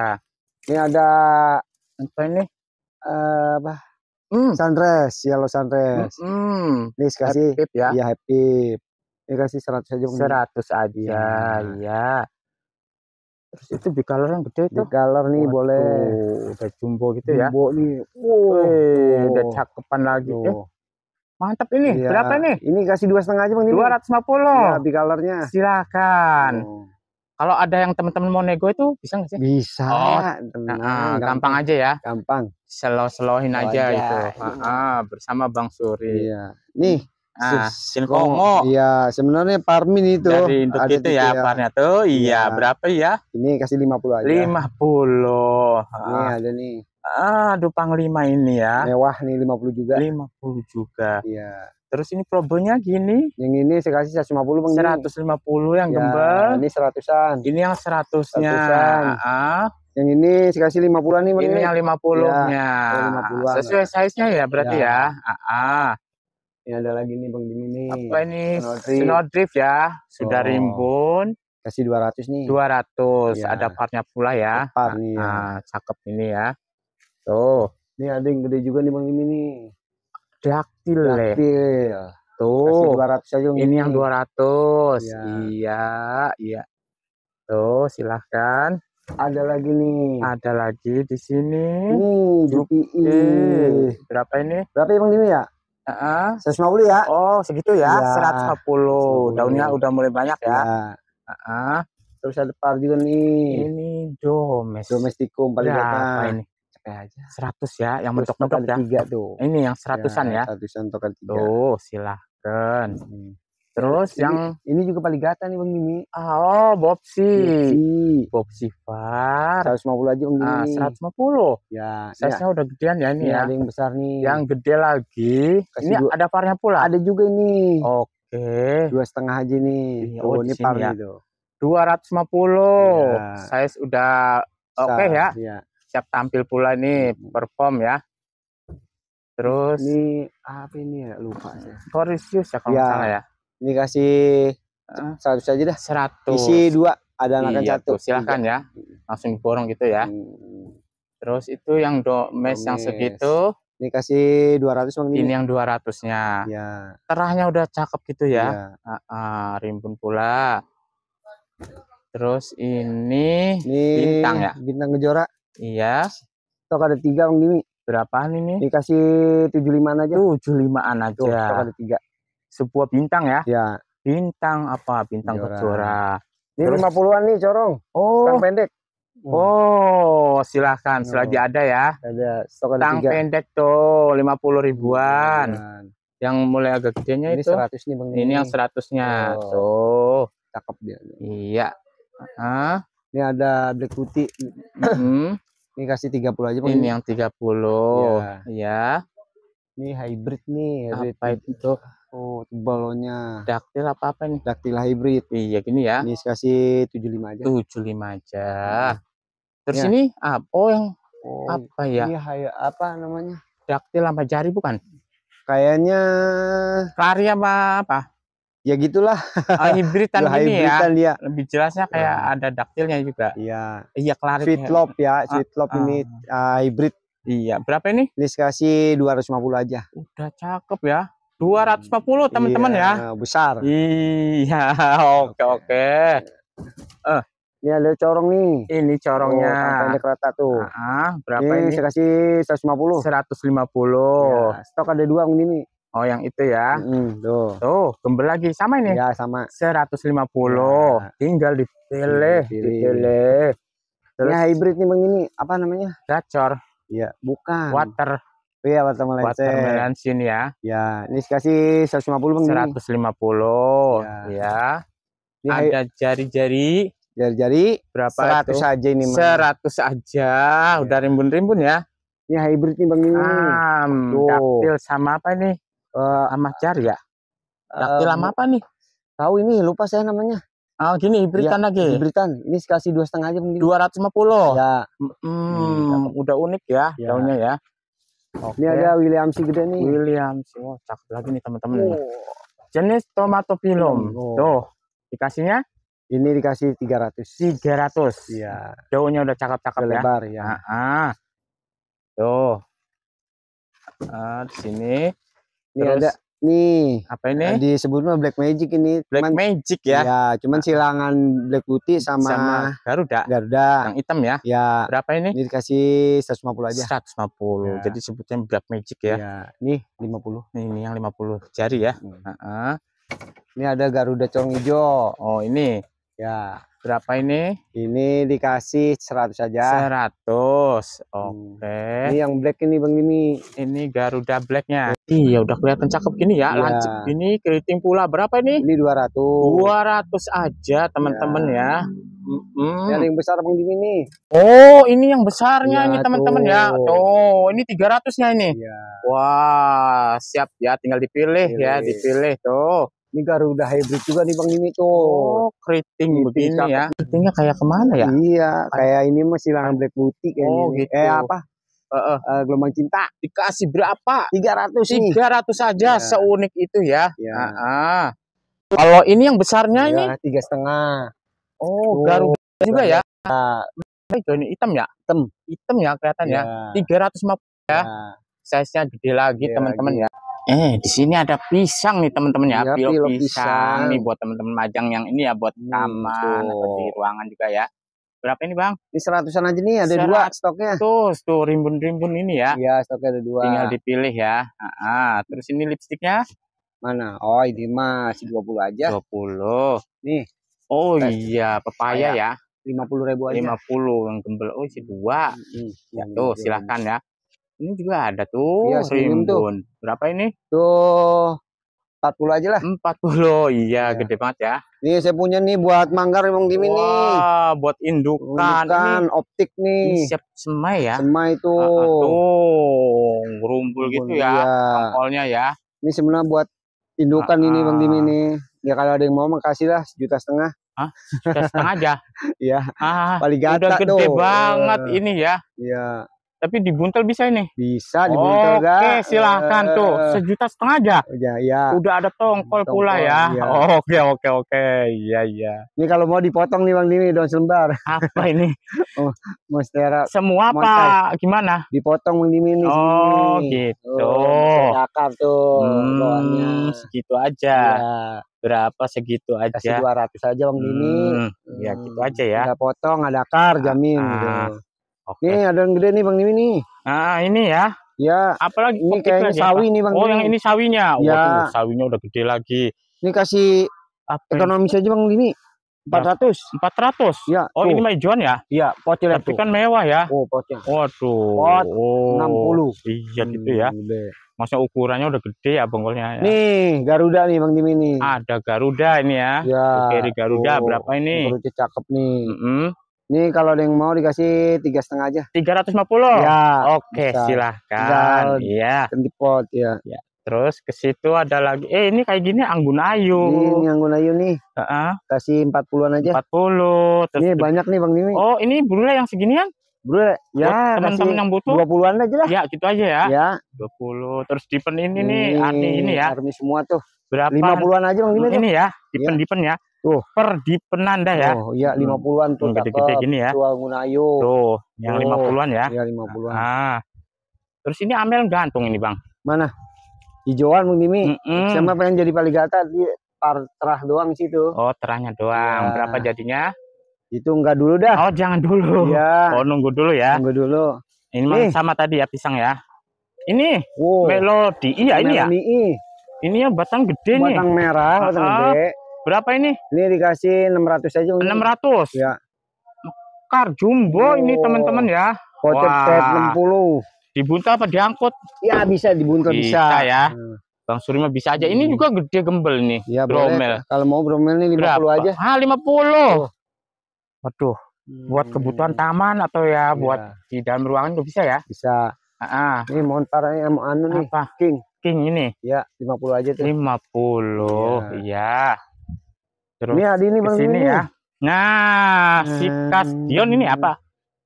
Ini ada apa ini? Eh uh, apa? Mm. Sunrise, yellow sunrise. Mm. -hmm. Ini sih kasih. Happy ya. Iya, happy. Ini kasih 100 aja Bang. 100 aja. Iya, Iya. Ya itu big color yang gede itu. Big color nih Waduh, boleh. Udah jumbo gitu ya. Jumbo nih. Wow. udah udah cakepan lagi. Eh, mantap ini. Iya. Berapa nih? Ini kasih dua setengah aja bang. Dua ratus lima puluh. Iya, big colornya. Silakan. Oh. Kalau ada yang teman-teman mau nego itu bisa nggak sih? Bisa. Oh, Nah, gampang, gampang aja ya. Gampang. selo selohin aja, aja itu. Ah, bersama Bang Suri. Iya. Nih, Ah, Silkongo. Iya, sebenarnya Parmin itu. Jadi untuk ada itu ya, ya. Parnya tuh. Iya, ya. berapa ya? Ini kasih 50 aja. 50. Ini ah. ada nih. Ah, Aduh, panglima ini ya. Mewah nih 50 juga. 50 juga. Iya. Terus ini probonya gini. Yang ini saya kasih 150 Bang. 150 yang ya, gembel. Ini 100-an. Ini yang 100-nya. 100 ah. Yang ini saya kasih 50-an nih Bang. Ini yang 50-nya. Ya, 50 Sesuai size-nya ya berarti ya. ya. Ah. Ah. Ini ada lagi nih Bang Dimi nih. Apa ini? Snow Drift ya. Sudah oh. rimbun. Kasih 200 nih. 200. Ya. Ada partnya pula ya. Part nah, nih. Ya. Nah, cakep ini ya. Tuh. Ini ada yang gede juga nih Bang Dimi nih. Daktil. Ya. Daktil. Tuh. Kasih 200 aja Ini yang 200. Ya. Iya, iya. Tuh, silahkan. Ada lagi nih. Ada lagi di sini. Ini ini Berapa ini? Berapa ya Bang Dimi ya? Uh -huh. 150 ya. Oh, segitu ya. ya. 150. 150. Daunnya udah mulai banyak ya. ya. Uh -huh. Terus ada par juga nih. Ini domes. Domestikum paling ya, apa ini? aja. 100 ya, yang mentok-mentok ya. Tiga tuh. Ini yang seratusan ya. ya? Seratusan ya. tokan tiga. Tuh, silahkan. Hmm. Terus ini, yang ini juga paling gata nih Bang Mimi. Ah, oh, Bobsi. Bobsi. Bobsi Far. 150 aja Bang Mimi. Ah, 150. Ya, Saya ya. udah gedean ya ini iya, ya. yang besar nih. Yang gede lagi. Kasih ini dua. ada farnya pula. Ada juga ini. Oke. Dua setengah aja nih. Oh, oh ini par ya. itu. 250. Iya. Ya. Size udah oke okay ya. ya. Siap tampil pula nih perform ya. Terus ini apa ini ya lupa saya. Forisius ya kalau ya. salah ya ini kasih seratus aja dah seratus isi dua ada anak iya, satu silahkan ya langsung diborong gitu ya hmm. terus itu yang do mes yang segitu ini kasih dua ratus ini, ini yang dua ratusnya ya. terahnya udah cakep gitu ya, ya. Uh, uh, rimbun pula terus ini, ini bintang ya bintang gejora iya toh ada tiga bang ini berapaan ini dikasih tujuh lima aja tujuh 75an aja toh ada tiga sebuah bintang ya. Ya. Bintang apa? Bintang kecora. Ini lima puluhan nih, Corong. Oh. Tang pendek. Hmm. Oh, silahkan. Oh. Selagi ada ya. Ada. Stok ada Tang 3. pendek tuh, lima puluh ribuan. Yang mulai agak gedenya ini itu. Ini 100 nih, Bang. Ini yang seratusnya. Oh. Tuh. Cakep dia. Iya. Ah. Ini ada black putih. Hmm. Ini kasih tiga puluh aja, Bang. Ini yang 30. Iya. Ya. Ini hybrid nih. Hybrid. Apa gitu. itu? Oh, balonnya. Daktil apa apa nih? Daktil hybrid. Iya, gini ya. Ini kasih 75 aja. 75 aja. Hmm. Terus ya. ini apa oh, yang oh, apa ya? Ini apa namanya? Daktil lama jari bukan? Kayaknya lari apa apa? Ya gitulah. Oh, hybridan ini ya. Dia. Ya. Iya. Lebih jelasnya ya. kayak ya. ada daktilnya juga. Iya. Iya, klarit. Sweet lop ya, sweet lop ah. ini uh, hybrid. Iya, berapa ini? Ini kasih 250 aja. Udah cakep ya. 250 iya, teman-teman iya, ya. besar. Iya, oke oke. Eh, ini ada corong nih. Ini corongnya. Oh, ini kereta tuh. Ah, berapa ini? ini? Saya kasih 150. 150. Ya, stok ada dua ini nih. Oh, yang itu ya. Mm, tuh. Tuh, gembel lagi sama ini. Ya, sama. 150. Nah. Iya. Tinggal dipilih, dipilih. ini hybrid nih Bang ini, apa namanya? Gacor. Iya, bukan. Water. Iya, iya, watermelon Watermelon sin ya. Ya, ini kasih 150 Bang. 150. Ya. ya. Ini ada jari-jari. Jari-jari berapa 100 itu? aja ini, Bang. 100 aja, ya. udah rimbun-rimbun ya. Ini hybrid nih, Bang ini. Am, Ah, daktil sama apa ini? Uh, sama jari ya? Daktil um, sama apa nih? Tahu ini, lupa saya namanya. Ah, oh, gini hibridan ya, lagi. Hibridan. Ini kasih dua setengah aja mungkin. Dua ratus lima puluh. Ya. Hmm, hmm, udah unik ya, ya. daunnya ya. Oke. Ini ada William si gede nih. William si, oh, cakep lagi nih teman-teman. Oh. Jenis tomato film. Oh. Tuh, dikasihnya? Ini dikasih 300. 300. Iya. Daunnya udah cakep-cakep ya. Lebar ya. Ah, ah. Tuh. Ah, di sini. Ini Terus, ada nih. Apa ini? Nah, disebutnya Black Magic ini. Black cuman, Magic ya. Ya, cuman ah. silangan Black putih sama, sama Garuda. Garuda. Yang hitam ya. Ya. Berapa ini? Ini dikasih 150 aja. 150. Ya. Jadi sebutnya Black Magic ya. ya. Nih 50. Ini yang 50 jari ya. Hmm. Uh -uh. Ini ada Garuda corong hijau. Oh, ini. Ya berapa ini? Ini dikasih 100 aja. 100. Hmm. Oke. Okay. Ini yang black ini Bang Dimi. Ini Garuda blacknya. Hmm. Iya, udah kelihatan cakep gini ya. Iya. Lancip ini keriting pula. Berapa ini? Ini 200. 200 aja, teman-teman iya. ya. ya. Yang, besar Bang Dimi ini. Oh, ini yang besarnya ya, ini iya, teman-teman ya. Oh, ini 300-nya ini. Ya. Wah, siap ya, tinggal dipilih ya, Pilih. ya, dipilih tuh. Ini Garuda hybrid juga nih Bang Nimi tuh. Oh, keriting begini ya. Keritingnya kayak kemana ya? Iya, kayak ini mah silangan Black Beauty kayak Oh, gitu. Eh apa? Uh, uh. gelombang cinta dikasih berapa? 300 Tiga 300 saja yeah. seunik itu ya. Yeah. Iya. Uh -uh. Kalau ini yang besarnya iya, ini tiga setengah. Oh, oh Garuda juga ya. Iya. Ini hitam ya? Hitam. Hitam ya kelihatan ya. ya. 350 ya. ya. Size-nya gede lagi teman-teman ya. Eh, di sini ada pisang nih teman-teman ya, ya pilo pisang. pisang nih buat teman-teman majang yang ini ya buat hmm, taman atau di ruangan juga ya. Berapa ini bang? Di seratusan aja nih ada Serat... dua stoknya. Tuh, tuh rimbun-rimbun ini ya. Iya, stoknya ada dua. Tinggal dipilih ya. Ah, terus ini lipstiknya? Mana? Oh, ini masih puluh aja. puluh. Nih. Oh Tes. iya, pepaya ya. Lima puluh ribu aja. Lima puluh yang gembel. Oh, si dua. Hmm, ya, tuh, iya. silahkan ya. Ini juga ada tuh iya, rimbun. Tuh. Berapa ini? Tuh 40 aja lah. 40. Iya, ya. gede banget ya. Ini saya punya nih buat manggar Bang nih. Wah, buat indukan. Indukan ini, optik nih. Ini siap semai ya. Semai itu. Uh, tuh, ngerumpul gitu ya, iya. ya. Ini sebenarnya buat indukan uh, ini Bang Dimi nih. Ya kalau ada yang mau makasih lah sejuta setengah. Hah? Sejuta setengah aja? Iya. ah, Paling gata gede banget uh, ini ya. Iya. Tapi dibuntel bisa ini? Bisa dibuntel Oke, gak? silahkan uh, tuh. Eh, eh, eh. Sejuta setengah aja. Ya, ya. Udah ada tongkol, tongkol pula ya. ya. oke, oke, oke. Iya, iya. Ini kalau mau dipotong nih Bang Dini, daun selembar. Apa ini? oh, monstera. Semua apa? Gimana? Dipotong Bang Dini nih. Oh, sini. gitu. Oh, cakap tuh hmm, Segitu aja. Ya berapa segitu aja kasih 200 aja bang Dini hmm, ya gitu hmm, aja ya ada potong ada akar ah, jamin ah, gitu. Oke. Okay. Nih ada yang gede nih Bang Dimi nih. Ah ini ya. Ya. Apalagi ini gitu kayaknya sawi apa? nih Bang. Oh, yang ini sawinya. Ya. Waduh, sawinya udah gede lagi. Ini kasih apa ekonomis ini? aja Bang Dimi. Empat ratus. Ya. Oh, tuh. ini mah hijauan ya? Iya, itu. Tapi kan mewah ya. Oh, potnya. Waduh. Pot oh, 60. Iya hmm, gitu ya. Gede. ukurannya udah gede ya bengkolnya ya. Nih, Garuda nih Bang Dimi nih. Ada Garuda ini ya. Ya. Garuda oh, berapa ini? Garuda cakep nih. Mm -hmm. Ini kalau ada yang mau dikasih tiga setengah aja. Tiga ratus lima puluh. Ya. Oke, bisa. silahkan. Iya. Tempat ya. ya. Terus ke situ ada lagi. Eh ini kayak gini Anggun Ayu. Ini, Anggun Ayu nih. Uh -uh. Kasih empat puluhan aja. Empat puluh. Ini banyak nih Bang Dimi. Oh ini bule yang segini seginian? Bro Ya. Teman-teman yang butuh. Dua puluhan aja lah. Ya gitu aja ya. Ya. Dua puluh. Terus dipen ini, ini nih. Ini. ini ya. Army semua tuh. Berapa? Lima puluhan aja Bang Dimi. Ini ya. dipen ya. Dipen ya. Tuh, per di penanda ya. Oh, iya 50-an hmm. tuh. Hmm, gede-gede gini ya. Tua Gunayu. Tuh, yang lima oh, 50-an ya. Iya 50-an. Ah. Terus ini amel gantung ini, Bang. Mana? Hijauan Bang Dimi. Mm -mm. Sama pengen jadi paligata di par terah doang situ. Oh, terahnya doang. Ya. Berapa jadinya? Itu enggak dulu dah. Oh, jangan dulu. Iya. Oh, nunggu dulu ya. Nunggu dulu. Ini eh. sama tadi ya pisang ya. Ini wow. melodi. Iya, ini ya. Ini ya batang gede batang nih. Batang merah, batang ah, gede Berapa ini? Ini dikasih 600 aja. 600? Ya. Mekar jumbo oh. ini teman-teman ya. Kocok set 60. Dibuntut apa diangkut? Ya bisa dibuntut bisa. Bisa ya. Hmm. Bang Surima bisa aja. Ini hmm. juga gede gembel nih. Ya, bromel. Boleh. Kalau mau bromel ini 50 Berapa? aja. Ah 50. Oh. Waduh. Hmm. Buat kebutuhan taman atau ya, ya. buat di dalam ruangan juga bisa ya? Bisa. Ah. Ini montar yang anu nih. Apa? King. King ini. Ya, 50 aja tuh. 50. Iya. ya. Terus ini ada ini bang ini ya. Nah, hmm. si kas Dion ini apa?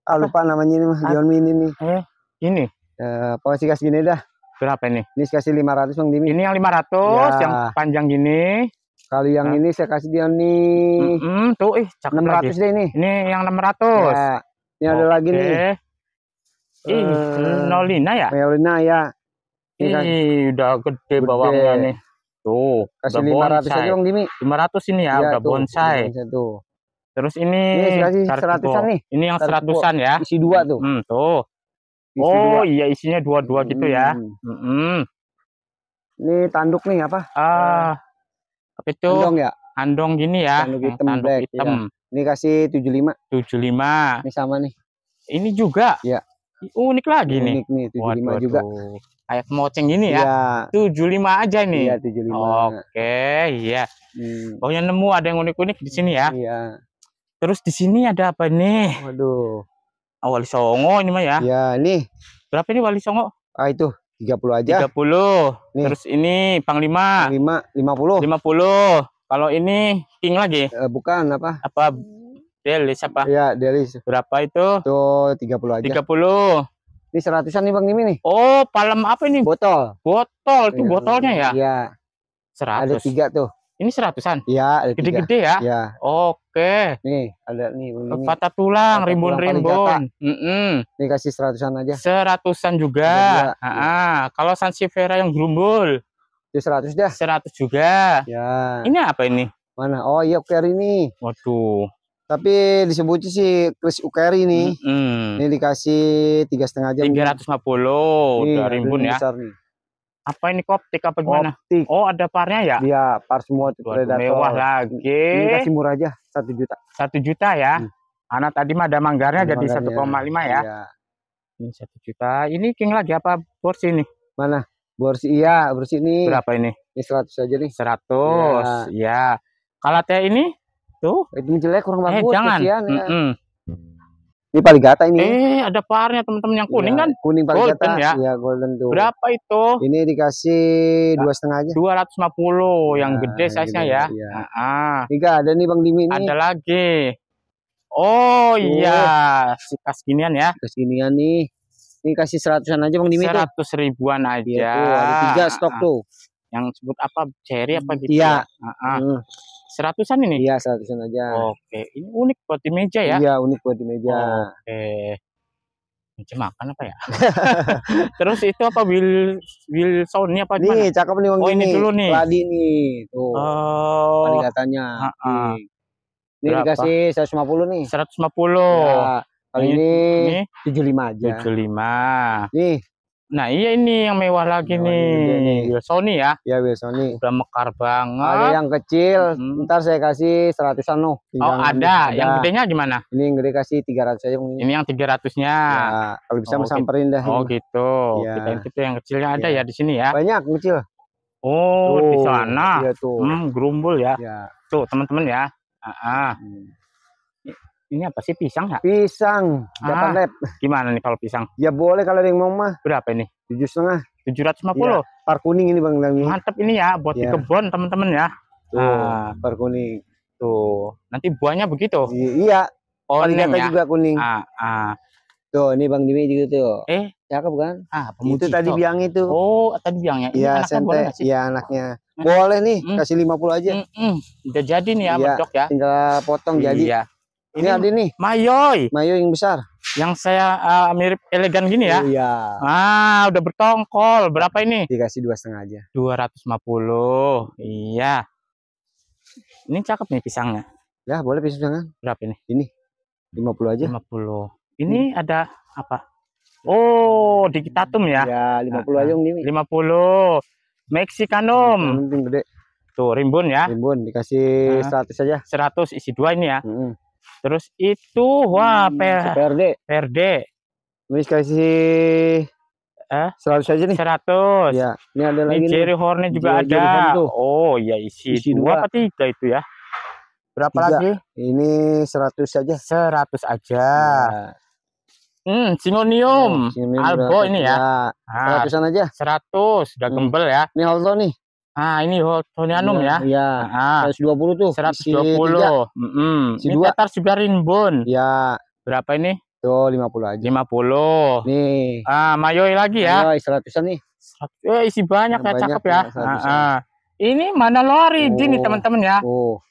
Ah, lupa namanya ini mah, Dion Mini nih. Eh, ini. Eh, apa sih kas gini dah? Berapa ini? Ini kasih 500 Bang Dimi. Ini yang 500 ya. yang panjang gini. Kalau yang nah. ini saya kasih dia nih. Mm -hmm, tuh ih cakep 600 lagi. deh ini. Ini yang 600. Iya. Eh, ya? ya. Ini okay. ada lagi nih. Ih, uh, Nolina ya? Nolina ya. Ini Ih, kan. udah gede, gede. bawangnya nih. Tuh, kasih lima ratus aja dong Dimi. Lima ratus ini ya, ya udah tuh, bonsai. Tuh. Terus ini, ini seratusan nih. Ini yang seratusan ya. Isi dua tuh. Hmm, tuh. Isi oh dua. iya isinya dua-dua gitu ya. hmm. ya. Hmm. Ini tanduk nih apa? Ah, apa itu? Andong ya. Andong gini ya. Tanduk hitam. Tanduk black, hitam. Ya. Ini kasih tujuh lima. Tujuh lima. Ini sama nih. Ini juga. Ya. Unik lagi ini nih. Unik nih tujuh lima juga kayak moceng ini ya. Iya. Tujuh ya. lima aja nih. Iya, tujuh lima. Oke, iya. Hmm. Pokoknya nemu ada yang unik-unik di sini ya. Iya. Terus di sini ada apa nih? Waduh. Oh, wali songo ini mah ya. Iya, ini. Berapa ini wali songo? Ah, itu 30 aja. 30. Nih. Terus ini panglima. Panglima 50. 50. Kalau ini king lagi? E, bukan apa? Apa Delis apa? Iya, Delis. Berapa itu? Itu 30 aja. 30. Ini seratusan nih Bang Nimi nih. Oh, palem apa ini? Botol. Botol tuh iya. botolnya ya? Iya. Seratus. Ada tiga tuh. Ini seratusan? Iya, Gede-gede ya? Iya. Oke. Nih, ada nih. Ini. Patah tulang, rimbun-rimbun. Mm -mm. kasih seratusan aja. Seratusan juga. juga. Ah, ya. Kalau Sansifera yang gerumbul? Itu ya, seratus dah. Seratus juga. Iya. Ini apa ini? Mana? Oh, iya, ini. Waduh. Tapi disebutnya sih Chris Ukeri nih. -hmm. Ini dikasih tiga setengah jam. Tiga ratus lima puluh iya, ribu ya. Apa ini koptik apa gimana? Koptik. Oh ada parnya ya? Iya par semua itu predator. Mewah lagi. Ini kasih murah aja satu juta. Satu juta ya. Hmm. Anak tadi mah ada manggarnya jadi satu koma lima ya. Iya. Ini satu juta. Ini king lagi apa bors ini? Mana? Bors iya bors ini. Berapa ini? Ini seratus aja nih. Seratus. Ya. ya. Kalau teh ini? Tuh. Ritme jelek kurang eh, bagus. Eh, jangan. Kesian, ya. mm -mm. Ini gata ini. Eh, ada parnya teman-teman yang kuning ya, kan? Kuning paling gata ya. Iya, golden tuh. Berapa itu? Ini dikasih nah, dua setengah aja. Dua ratus lima puluh yang iya, gede size-nya ya. Iya. Ah. Tiga ada nih Bang Dimi ini. Ada lagi. Oh, oh. iya, sikas ginian ya. Sikas ginian nih. Ini kasih seratusan aja Bang Dimi Seratus ribuan aja. ya, tuh, ada tiga stok ah, tuh. Yang sebut apa? Cherry apa gitu? Iya. Ya? Ah, ah. Hmm. Seratusan ini? Iya, seratusan aja. Oke, ini unik buat di meja ya? Iya, unik buat di meja. Oke. Meja makan apa ya? Terus itu apa Will wheel soundnya apa? Nih, cakep nih Bang Oh, ini dulu nih. Ladi nih, tuh. Oh. Peningkatannya. Heeh. Ini dikasih 150 nih. 150. Ya. kali ini, ini 75 aja. 75. Nih, Nah iya ini yang mewah lagi mewah nih. Iya, Sony ya. Iya, iya Sony Udah mekar banget. Ada yang kecil, hmm. ntar saya kasih seratusan loh. Oh ada. ada, yang gedenya gimana? Ini yang gede kasih 300 aja. Mungkin. Ini yang 300 nya. Ya, kalau bisa oh, gitu. samperin dah. Oh gitu. Ya. Kita yang yang kecilnya ada ya, ya di sini ya. Banyak kecil. Oh, oh di sana. Iya tuh. Hmm, gerumbul ya. ya. Tuh teman-teman ya. Uh -huh. hmm ini apa sih pisang ya? Pisang, Japan ah, Lab. Gimana nih kalau pisang? Ya boleh kalau ada yang mau mah. Berapa ini? Tujuh setengah. Tujuh ratus lima puluh. Iya, par kuning ini bang Dami. Mantep ini ya buat ya. di iya. kebun teman-teman ya. Tuh, ah. par kuning. Tuh, nanti buahnya begitu. I iya. Oh, ini ya? juga kuning. Ah, ah. Tuh, ini Bang Dimi juga tuh. Eh, cakep kan? Ah, pemuji. Itu tadi biang itu. Oh, tadi biangnya. Iya, sente, Iya, anaknya. Iya, hmm. Boleh nih, mm. kasih 50 aja. Mm Udah jadi nih ya, iya. ya. Tinggal potong iya. jadi. Ini, ini ada nih. Mayoy. Mayoy yang besar. Yang saya uh, mirip elegan gini ya. Iya. Ah, udah bertongkol. Berapa ini? Dikasih dua setengah aja. Dua ratus lima puluh. Iya. Ini cakep nih pisangnya. Ya boleh pisang Berapa ini? Ini lima puluh aja. Lima puluh. Ini hmm. ada apa? Oh, digitatum ya? Ya, 50 nah, aja Om Lima 50. Mexicanum. gede. Tuh, rimbun ya. Rimbun dikasih nah, 100 aja. 100 isi dua ini ya. Hmm. Terus itu wah hmm, per perde, PRD. Mis kasih eh 100 aja nih. 100. Ya, ini ada lagi. Ini Jerry Hornet juga Jerry, ada. Jerry oh, ya isi, isi dua, apa tiga itu ya. Berapa tiga. lagi? Ini 100 aja, 100 aja. Nah. Hmm, sinonium. Oh, Albo ini ya. Nah, 100 seratus, aja. 100, iya. hmm, iya, ya? ah, udah hmm. ya. Ini Alto nih. Ah, ini Sony Anum iya, ya. Iya. Ah, 120 tuh. 120. Heeh. Mm -mm. Ini dua. tetar sudah rimbun. Iya. Berapa ini? Tuh 50 aja. 50. Nih. Ah, mayoi lagi ya. Mayoi 100 nih. 100. Eh, isi banyak, ya, cakep ya. ya. Heeh. ya ah, Ini mana lori oh. ini teman-teman ya. Oh.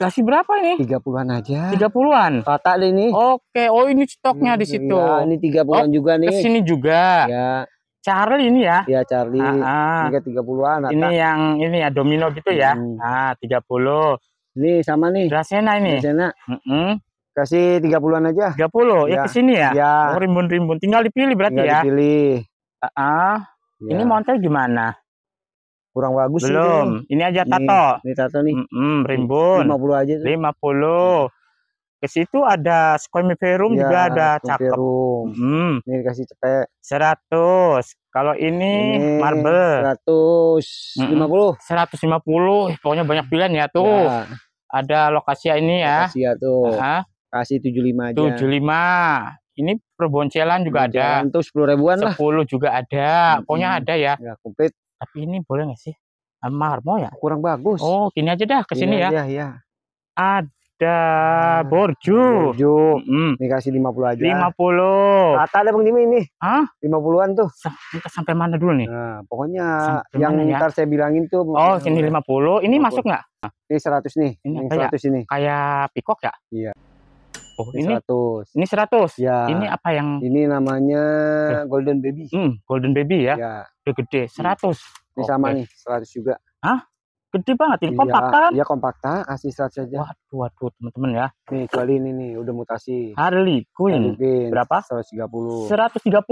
Kasih berapa ini? 30-an aja. 30-an. Fatak ini. Oke, oh ini stoknya hmm, di situ. Iya, ini 30-an oh, juga nih. Ke sini juga. Ya. Charlie ini ya. Iya, Charlie. Ah, ah. 30-an. Ini yang ini ya domino gitu ya. Hmm. Ah, puluh. Ini sama nih. Rasena ini. Rasena. Mm -hmm. Kasih 30-an aja. 30. Ya, ya ke sini ya. ya. Oh, rimbun-rimbun. Tinggal dipilih berarti Tinggal ya. dipilih. Ah, ah. Ya. Ini montel gimana? Kurang bagus Belum. ini. ini aja tato. Ini, ini tato nih. Mm -hmm, rimbun. puluh aja tuh. 50. Hmm. Ke situ ada squamiferum ya, juga iya, ada cakep. Hmm. Ini dikasih cepet. 100. Kalau ini, ini marble 150. Hmm. 150. Pokoknya banyak pilihan ya tuh. Ya. Ada lokasi ya ini ya. Lokasi ya tuh. Aha. Kasih 75 aja. 75 ini perboncelan juga Boncelan ada. Itu 10 ribuan 10 lah. 10 juga ada. Hmm. Pokoknya ada ya. Ya komplit. Tapi ini boleh nggak sih? Marmo ya? Kurang bagus. Oh, gini aja dah ke sini iya, ya. Iya, iya. Ada ada ah, borju. Borju. Mm. Dikasih puluh aja. lima puluh Rata ada Bang dimi ini. Hah? 50-an tuh. kita sampai mana dulu nih? Nah, pokoknya sampai yang ya? ntar saya bilangin tuh. Oh, sini puluh Ini masuk nggak? Ini seratus nih. Ini yang 100 ya? ini. Kayak pikok ya? Iya. Oh, ini, ini 100. Ini 100. Ya. Ini apa yang Ini namanya eh. Golden Baby. Hmm, Golden Baby ya. ya. Udah gede, seratus Ini okay. sama nih, seratus juga. Hah? gede banget ini iya, kompak kan iya kompak kan kasih istirahat saja waduh waduh teman-teman ya nih kali ini nih udah mutasi Harley Quinn Harley berapa 130 130 ya.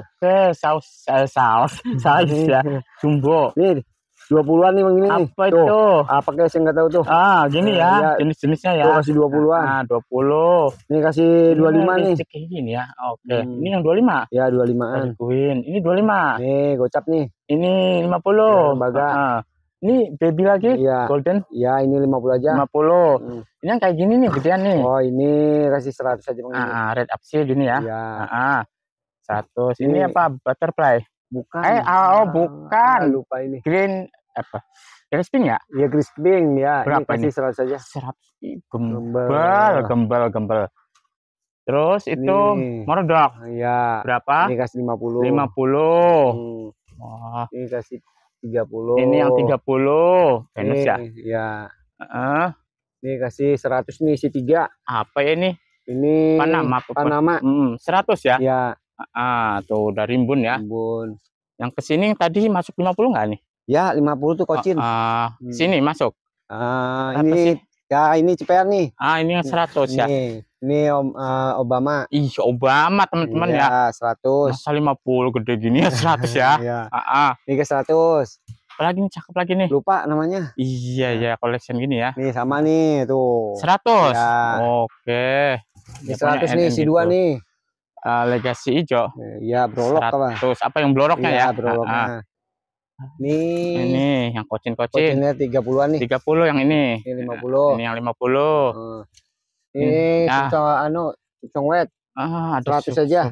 oke saus eh, saus saus ya jumbo nih 20-an nih begini nih. Apa tuh, itu? Apa ah, kayak saya nggak tahu tuh. Ah, gini eh, ya, ya. jenis-jenisnya ya. Tuh kasih 20-an. Nah, 20. Ini kasih 25 ini nih. Kayak gini ya. Oke. Hmm. Ini yang 25. Ya, 25-an. Queen. Ini 25. Nih, gocap nih. Ini 50. Ya, baga. Ah. ah. Ini baby lagi, iya. golden. Ya, ini 50 aja. 50. Hmm. Ini yang kayak gini nih, gedean nih. Oh, ini kasih 100 aja. Bang. Ah, ah, red up sih ini ya. Iya. Ah, 100. Ah. Ini, ini apa? Butterfly. Bukan. Eh, ah, oh, bukan. Ah, lupa ini. Green apa? Crisping ya? Iya, crisping ya. Berapa ini? Kasih ini? 100 aja. 100. Gembel, gembel, gembel. Terus itu Merdok. Iya. Berapa? Ini kasih 50. 50. Hmm. Wah. Ini kasih 30. Ini yang 30. Venus ini, ya. Iya. Uh. Ini kasih seratus nih si tiga Apa ya ini? Ini Panama. Panama. Hmm, 100 ya? Iya. Ah, tuh dari rimbun ya. Rimbun. Yang ke sini tadi masuk lima puluh nggak nih? Ya, lima puluh tuh kocin. Ah, uh, uh, hmm. sini masuk. Uh, ini Ya ini CPR nih. Ah ini yang 100 ini, ya. Nih, ini om, uh, Obama. Ih Obama teman-teman iya, ya. ya. 100. Masa 50 gede gini ya 100 ya. Iya. ah, ah. Ini ke 100. Apalagi nih cakep lagi nih. Lupa namanya. Iya ya collection gini ya. Nih sama nih tuh. 100. Ya. Oke. Ini ya, 100 nih si gitu. dua nih. Uh, eh, legasi hijau. Iya, brolok 100. apa? Terus apa yang bloroknya iya, ya? Iya, broloknya. Ah, ah. Nih. Ini yang kocin-kocin. Kocinnya 30-an nih. puluh yang ini. Ini lima puluh Ini yang 50. Hmm. Ini nah. anu, cucong wet. Ah, ada 100 aja.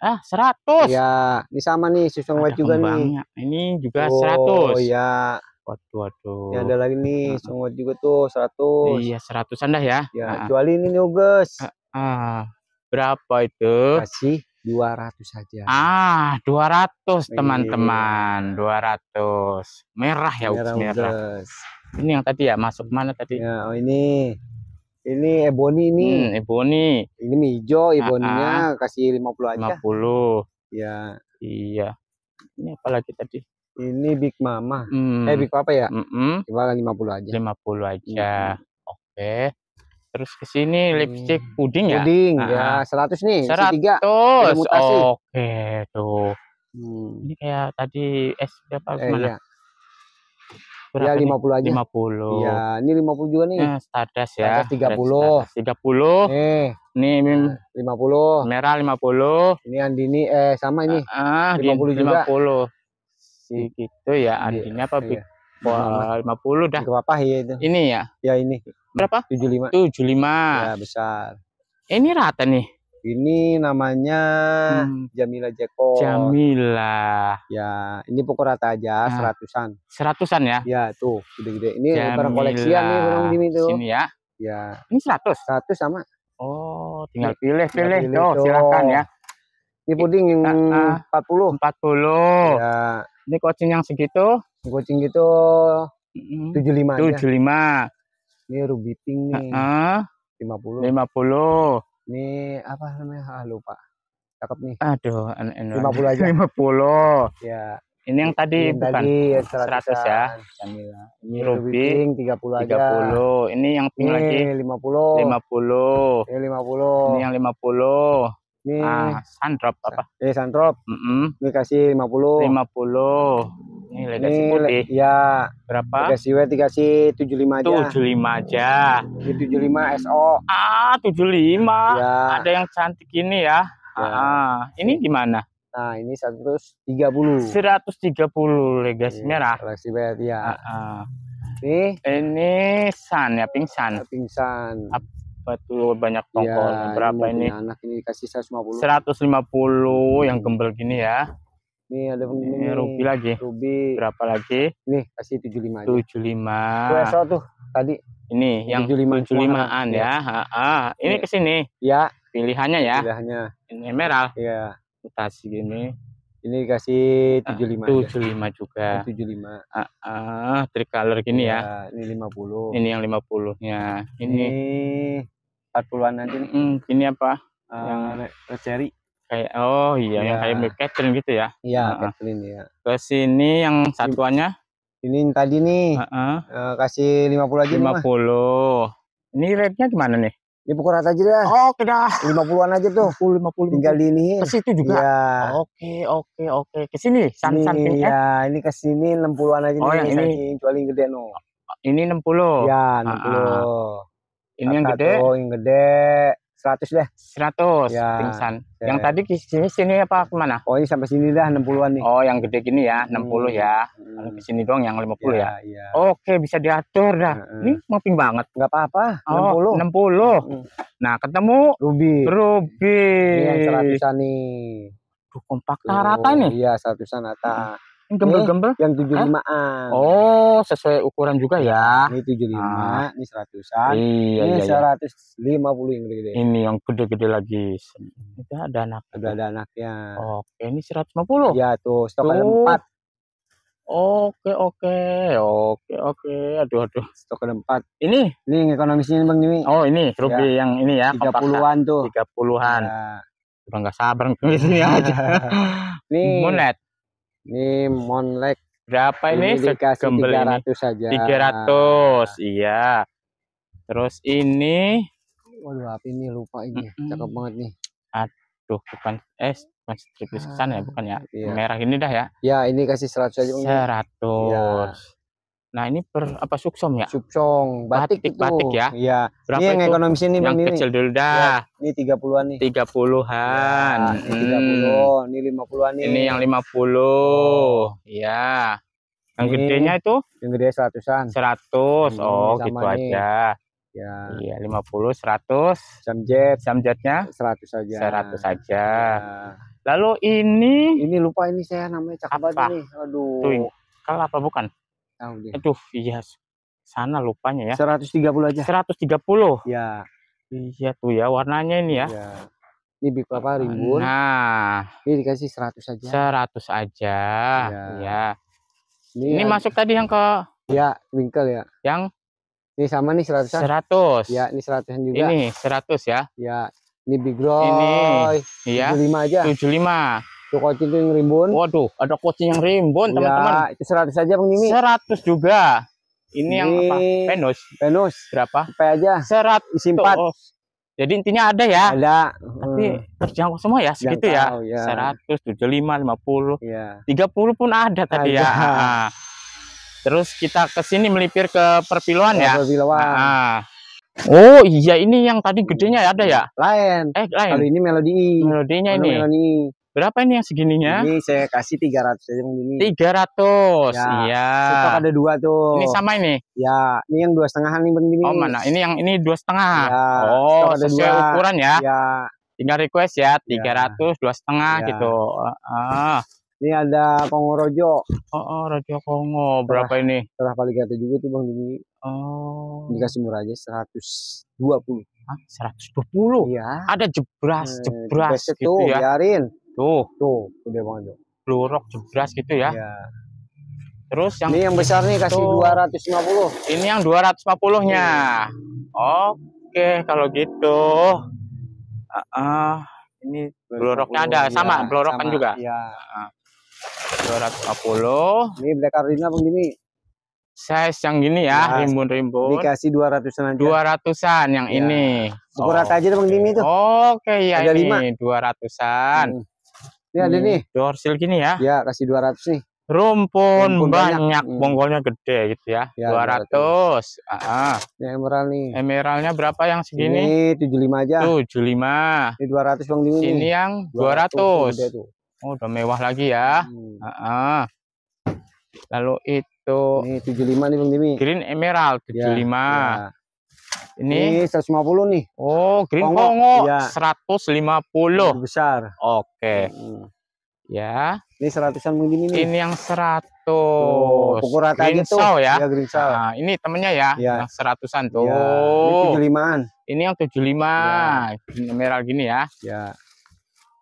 Ah, 100. Iya, ini sama nih cucong wet juga nih. Ini juga oh, 100. Oh iya. Waduh, waduh. Ya, ada lagi nih, nah. sungut juga tuh 100. Iya, 100 dah ya. Ya, nah. jualin ini nih, Guys. Ah, ah, berapa itu? Kasih. 200 saja. Ah, 200 iya. teman-teman, 200. Merah ya, merah. merah. Ini yang tadi ya, masuk mana tadi? Ya, oh ini. Ini ebony ini. Hmm, ebony. Ini hijau, ah, eboninya ah, kasih 50 aja. 50. Ya. Iya. Ini apa lagi tadi? Ini Big Mama. Hmm. Eh Big Papa ya? Heeh. Mm -mm. 50 aja. 50 aja. Mm -hmm. Oke. Okay terus ke sini lipstick hmm. puding ya puding nah, ya 100 nih 100 oke tuh hmm. ini kayak tadi es berapa eh, gimana iya. Berapa ya 50 nih? aja. 50. Ya, ini 50 juga nih. Nah, eh, stardust ya. Stardust 30. Stardust 30. Eh. Ini nah, 50. Merah 50. Ini Andini eh sama ini. Ah, 50 juga. 50. Si iya. gitu ya Andini apa iya. iya. Wah, 50 dah. Ke apa ya itu? Ini ya? Ya ini berapa? 75. 75. Ya, besar. Eh, ini rata nih. Ini namanya hmm. Jamila Jeko. Jamila. Ya, ini pokok rata aja nah. seratusan. Seratusan ya? Ya, tuh gede-gede. Ini barang koleksian nih barang gini tuh. Sini ya. Ya. Ini seratus. Seratus sama. Oh, tinggal pilih-pilih. Oh, silakan ya. Ini puding yang ah, ah. empat puluh. Empat puluh. Ya. Ini kucing yang segitu. Kucing gitu tujuh lima. Tujuh lima ini pink nih. lima puluh lima puluh Ini apa namanya? Ah, lupa. Cakep nih. Aduh, lima puluh aja lima puluh Ya. Ini yang tadi ini bukan tadi 100, 100 ya. Ini Ini tiga 30 aja. 30. Ini yang pink ini lagi lima puluh Ini puluh Ini yang puluh ini ah, sandrop apa? Eh sandrop. Mm -hmm. Ini kasih 50. 50. Ini legasi ini, putih. Ya. Berapa? Legasi wet dikasih 75 aja. 75 aja. Ini 75 SO. Ah, 75. Ya. Ada yang cantik ini ya. ya. Ah, ini di mana Nah, ini 130. 130 legasi ini, iya, merah. Legasi wet ya. Ah, ah. Ini ini sun ya, pingsan. Pingsan. Apa? batu banyak tongkol. Ya, nah, iya, Berapa ini? ini? Anak ini dikasih 150. 150 hmm. yang gembel gini ya. Nih ada ini, ini rubi lagi. Rubi. Berapa lagi? Nih kasih 75 aja. 75. SO tuh tadi. Ini yang 75 75-an ya. ya. Ha -ha. Ini ya. ke sini. Ya. Pilihannya ya. Pilihannya. Ini emerald. Iya. Kita kasih gini. Ini kasih ah, lima tujuh lima juga. Oh, tujuh lima Ah, ah color gini ya, ya. Ini puluh Ini yang 50 ya Ini, empat puluh an nanti. Hmm, ini apa? Uh, yang red seri. Kayak oh iya ya. yang iya. kayak Black Catherine gitu ya. Iya, uh, ah, Catherine ya. Ke sini yang satuannya. Ini tadi nih. Uh, uh. Uh, kasih 50 aja lima puluh ini rednya gimana nih? Ini ya, pukul rata aja dah. Oke dah. 50-an aja tuh. 50 50. Tinggal di ini. Ke situ juga. Iya. Oke, oke, oke. Ke sini san san ini, ya, iya, ini ke sini 60-an aja oh, nih. yang ini saking jualin gede no. Ini 60. Iya, 60. Uh, uh. Ini yang gede. Oh, yang gede. 100 deh. 100 ya, pingsan. Ya. Yang ya. tadi ke sini sini apa kemana? Oh, ini sampai sini dah 60-an nih. Oh, yang gede gini ya, 60 hmm. ya. Hmm. ke sini doang yang 50 ya. ya. ya. Oke, bisa diatur dah. Hmm. Ini mapping banget. Enggak apa-apa, oh, 60. 60. Hmm. Nah, ketemu Ruby. Ruby. Ini yang 100-an nih. Duh, kompak rata nih. Iya, 100-an rata. Hmm gembel-gembel eh, yang tujuh an. oh sesuai ukuran juga ya ini tujuh lima ah. ini seratusan iya, iya ini iya. seratus lima puluh yang gede-gede ini yang gede-gede lagi Ini ada anak Ada, ada anaknya oke ini seratus lima puluh ya tuh stok tuh. ada empat Oke oke oke oke aduh aduh stok ada empat ini ini yang ekonomisnya bang ini. oh ini ruby ya. yang ini ya tiga puluhan tuh tiga puluhan ya. udah gak sabar kesini aja ini monet ini Monlek berapa ini? dikasih tiga ratus saja. Tiga ratus, nah. iya. Terus ini, waduh apa ini lupa ini, mm -mm. cakep banget nih. Aduh, bukan es, bukan strip ah, ya bukan ya? Iya. Merah ini dah ya? Ya ini kasih seratus aja. Seratus. Ya. Nah, ini per apa suksom ya? Suksom, batik, batik, batik ya. Iya. Berapa ini yang ekonomis ini yang ini, kecil dulu dah. Ya, ini 30-an nih. 30-an. Ya, ini hmm. ini 50-an nih. Ini yang lima puluh oh. Iya. Yang ini, gedenya itu? Yang gede seratusan. Seratus. Hmm, oh, gitu nih. aja. Ya. Iya, 50, iya, 100. Samjet. Samjetnya? seratus saja. seratus saja. Ya. Lalu ini ini lupa ini saya namanya cakap apa? nih. Aduh. kalau apa bukan? Oh, Aduh, iya. Sana lupanya ya. 130 aja. 130. Iya. Iya tuh ya warnanya ini ya. ya. Ini big apa nah. rimbun. Nah, ini dikasih 100 aja. 100 aja. Iya. ya. Ini, ini yang... masuk tadi yang ke Ya, winkle ya. Yang ini sama nih 100 100. Ya, ini 100 juga. Ini 100 ya. Ya. Ini big roll. Ini. Iya. 75 aja. 75. Tuh tuh yang rimbun. Waduh, ada kucing yang rimbun, iya, teman-teman. Ya, itu 100 aja Bang Mimi. 100 juga. Ini, Ini yang apa? penus Venus. Berapa? sampai aja. 100 isi 4. Oh. Jadi intinya ada ya. Ada. Tapi hmm. terjangkau semua ya segitu ya. Iya. Seratus, ya. lima lima puluh iya. tiga puluh pun ada tadi ya. ada. ya. Nah. Terus kita ke sini melipir ke perpiluan ya. ya. Nah. Oh iya ini yang tadi gedenya ada ya? Lain. Eh lain. Kalau ini melodi. E. Melodinya ini. Melodi. E. Berapa ini yang segininya? Ini saya kasih 300 aja ini 300. Ya. Iya. Stok ada dua tuh. Ini sama ini? Ya, ini yang dua setengah nih bang ini. Oh, mana? Ini yang ini dua setengah. Ya, oh, ada sesuai dua. ukuran ya. Iya. Tinggal request ya, ya, tiga ratus dua setengah ya. gitu. Ah. Ini ada Kongo Rojo. Oh, oh Rojo Kongo. Berapa terah, ini? Terah paling gak juga tuh Bang ini. Oh. Dikasih murah aja 120. Hah? 120? Iya. Ada jebras, eh, jebras eh, gitu tuh, ya. biarin. Tuh. Tuh, gede banget tuh. Blurok jebras gitu ya. Iya. Terus yang Ini yang besar nih kasih tuh. 250. Ini yang 250-nya. Hmm. Oke, kalau gitu. Uh, uh, ini bluroknya ada iya, sama blorokan juga. Iya. Uh, 250. Ini Black Cardina begini. Size yang gini ya, iya. rimbun-rimbun. Ya, dikasih 200-an aja. 200-an yang ya. ini. Ukuran oh, aja Bang Dimi itu Oke, okay, ya ada ini 200-an. Hmm. Ini ada nih. Door seal gini ya. Ya, kasih 200 nih. Rumpun, Rumpun banyak, banyak. Hmm. bonggolnya gede gitu ya. ya 200. 200. Ah. emerald nih. Emeraldnya berapa yang segini? Ini 75 aja. 75. Ini 200 Bang Dimin. Ini yang 200. 200. Oh, udah mewah lagi ya. Hmm. Ah. ah. Lalu itu Ini 75 nih Bang Dimin. Green emerald 75. Ya, ya. Ini, ini 150 nih. Oh, green kongo, kongo. ya. 150. Besar. Oke. Hmm. Ya. Ini seratusan an begini nih. Ini yang 100. Oh, rata green aja tuh. Saw, ya. ya green saw. Nah, ini temennya ya, ya. yang seratusan iya, tuh. Ya. Ini 75-an. Ini yang 75. Ya. Merah gini ya. Ya.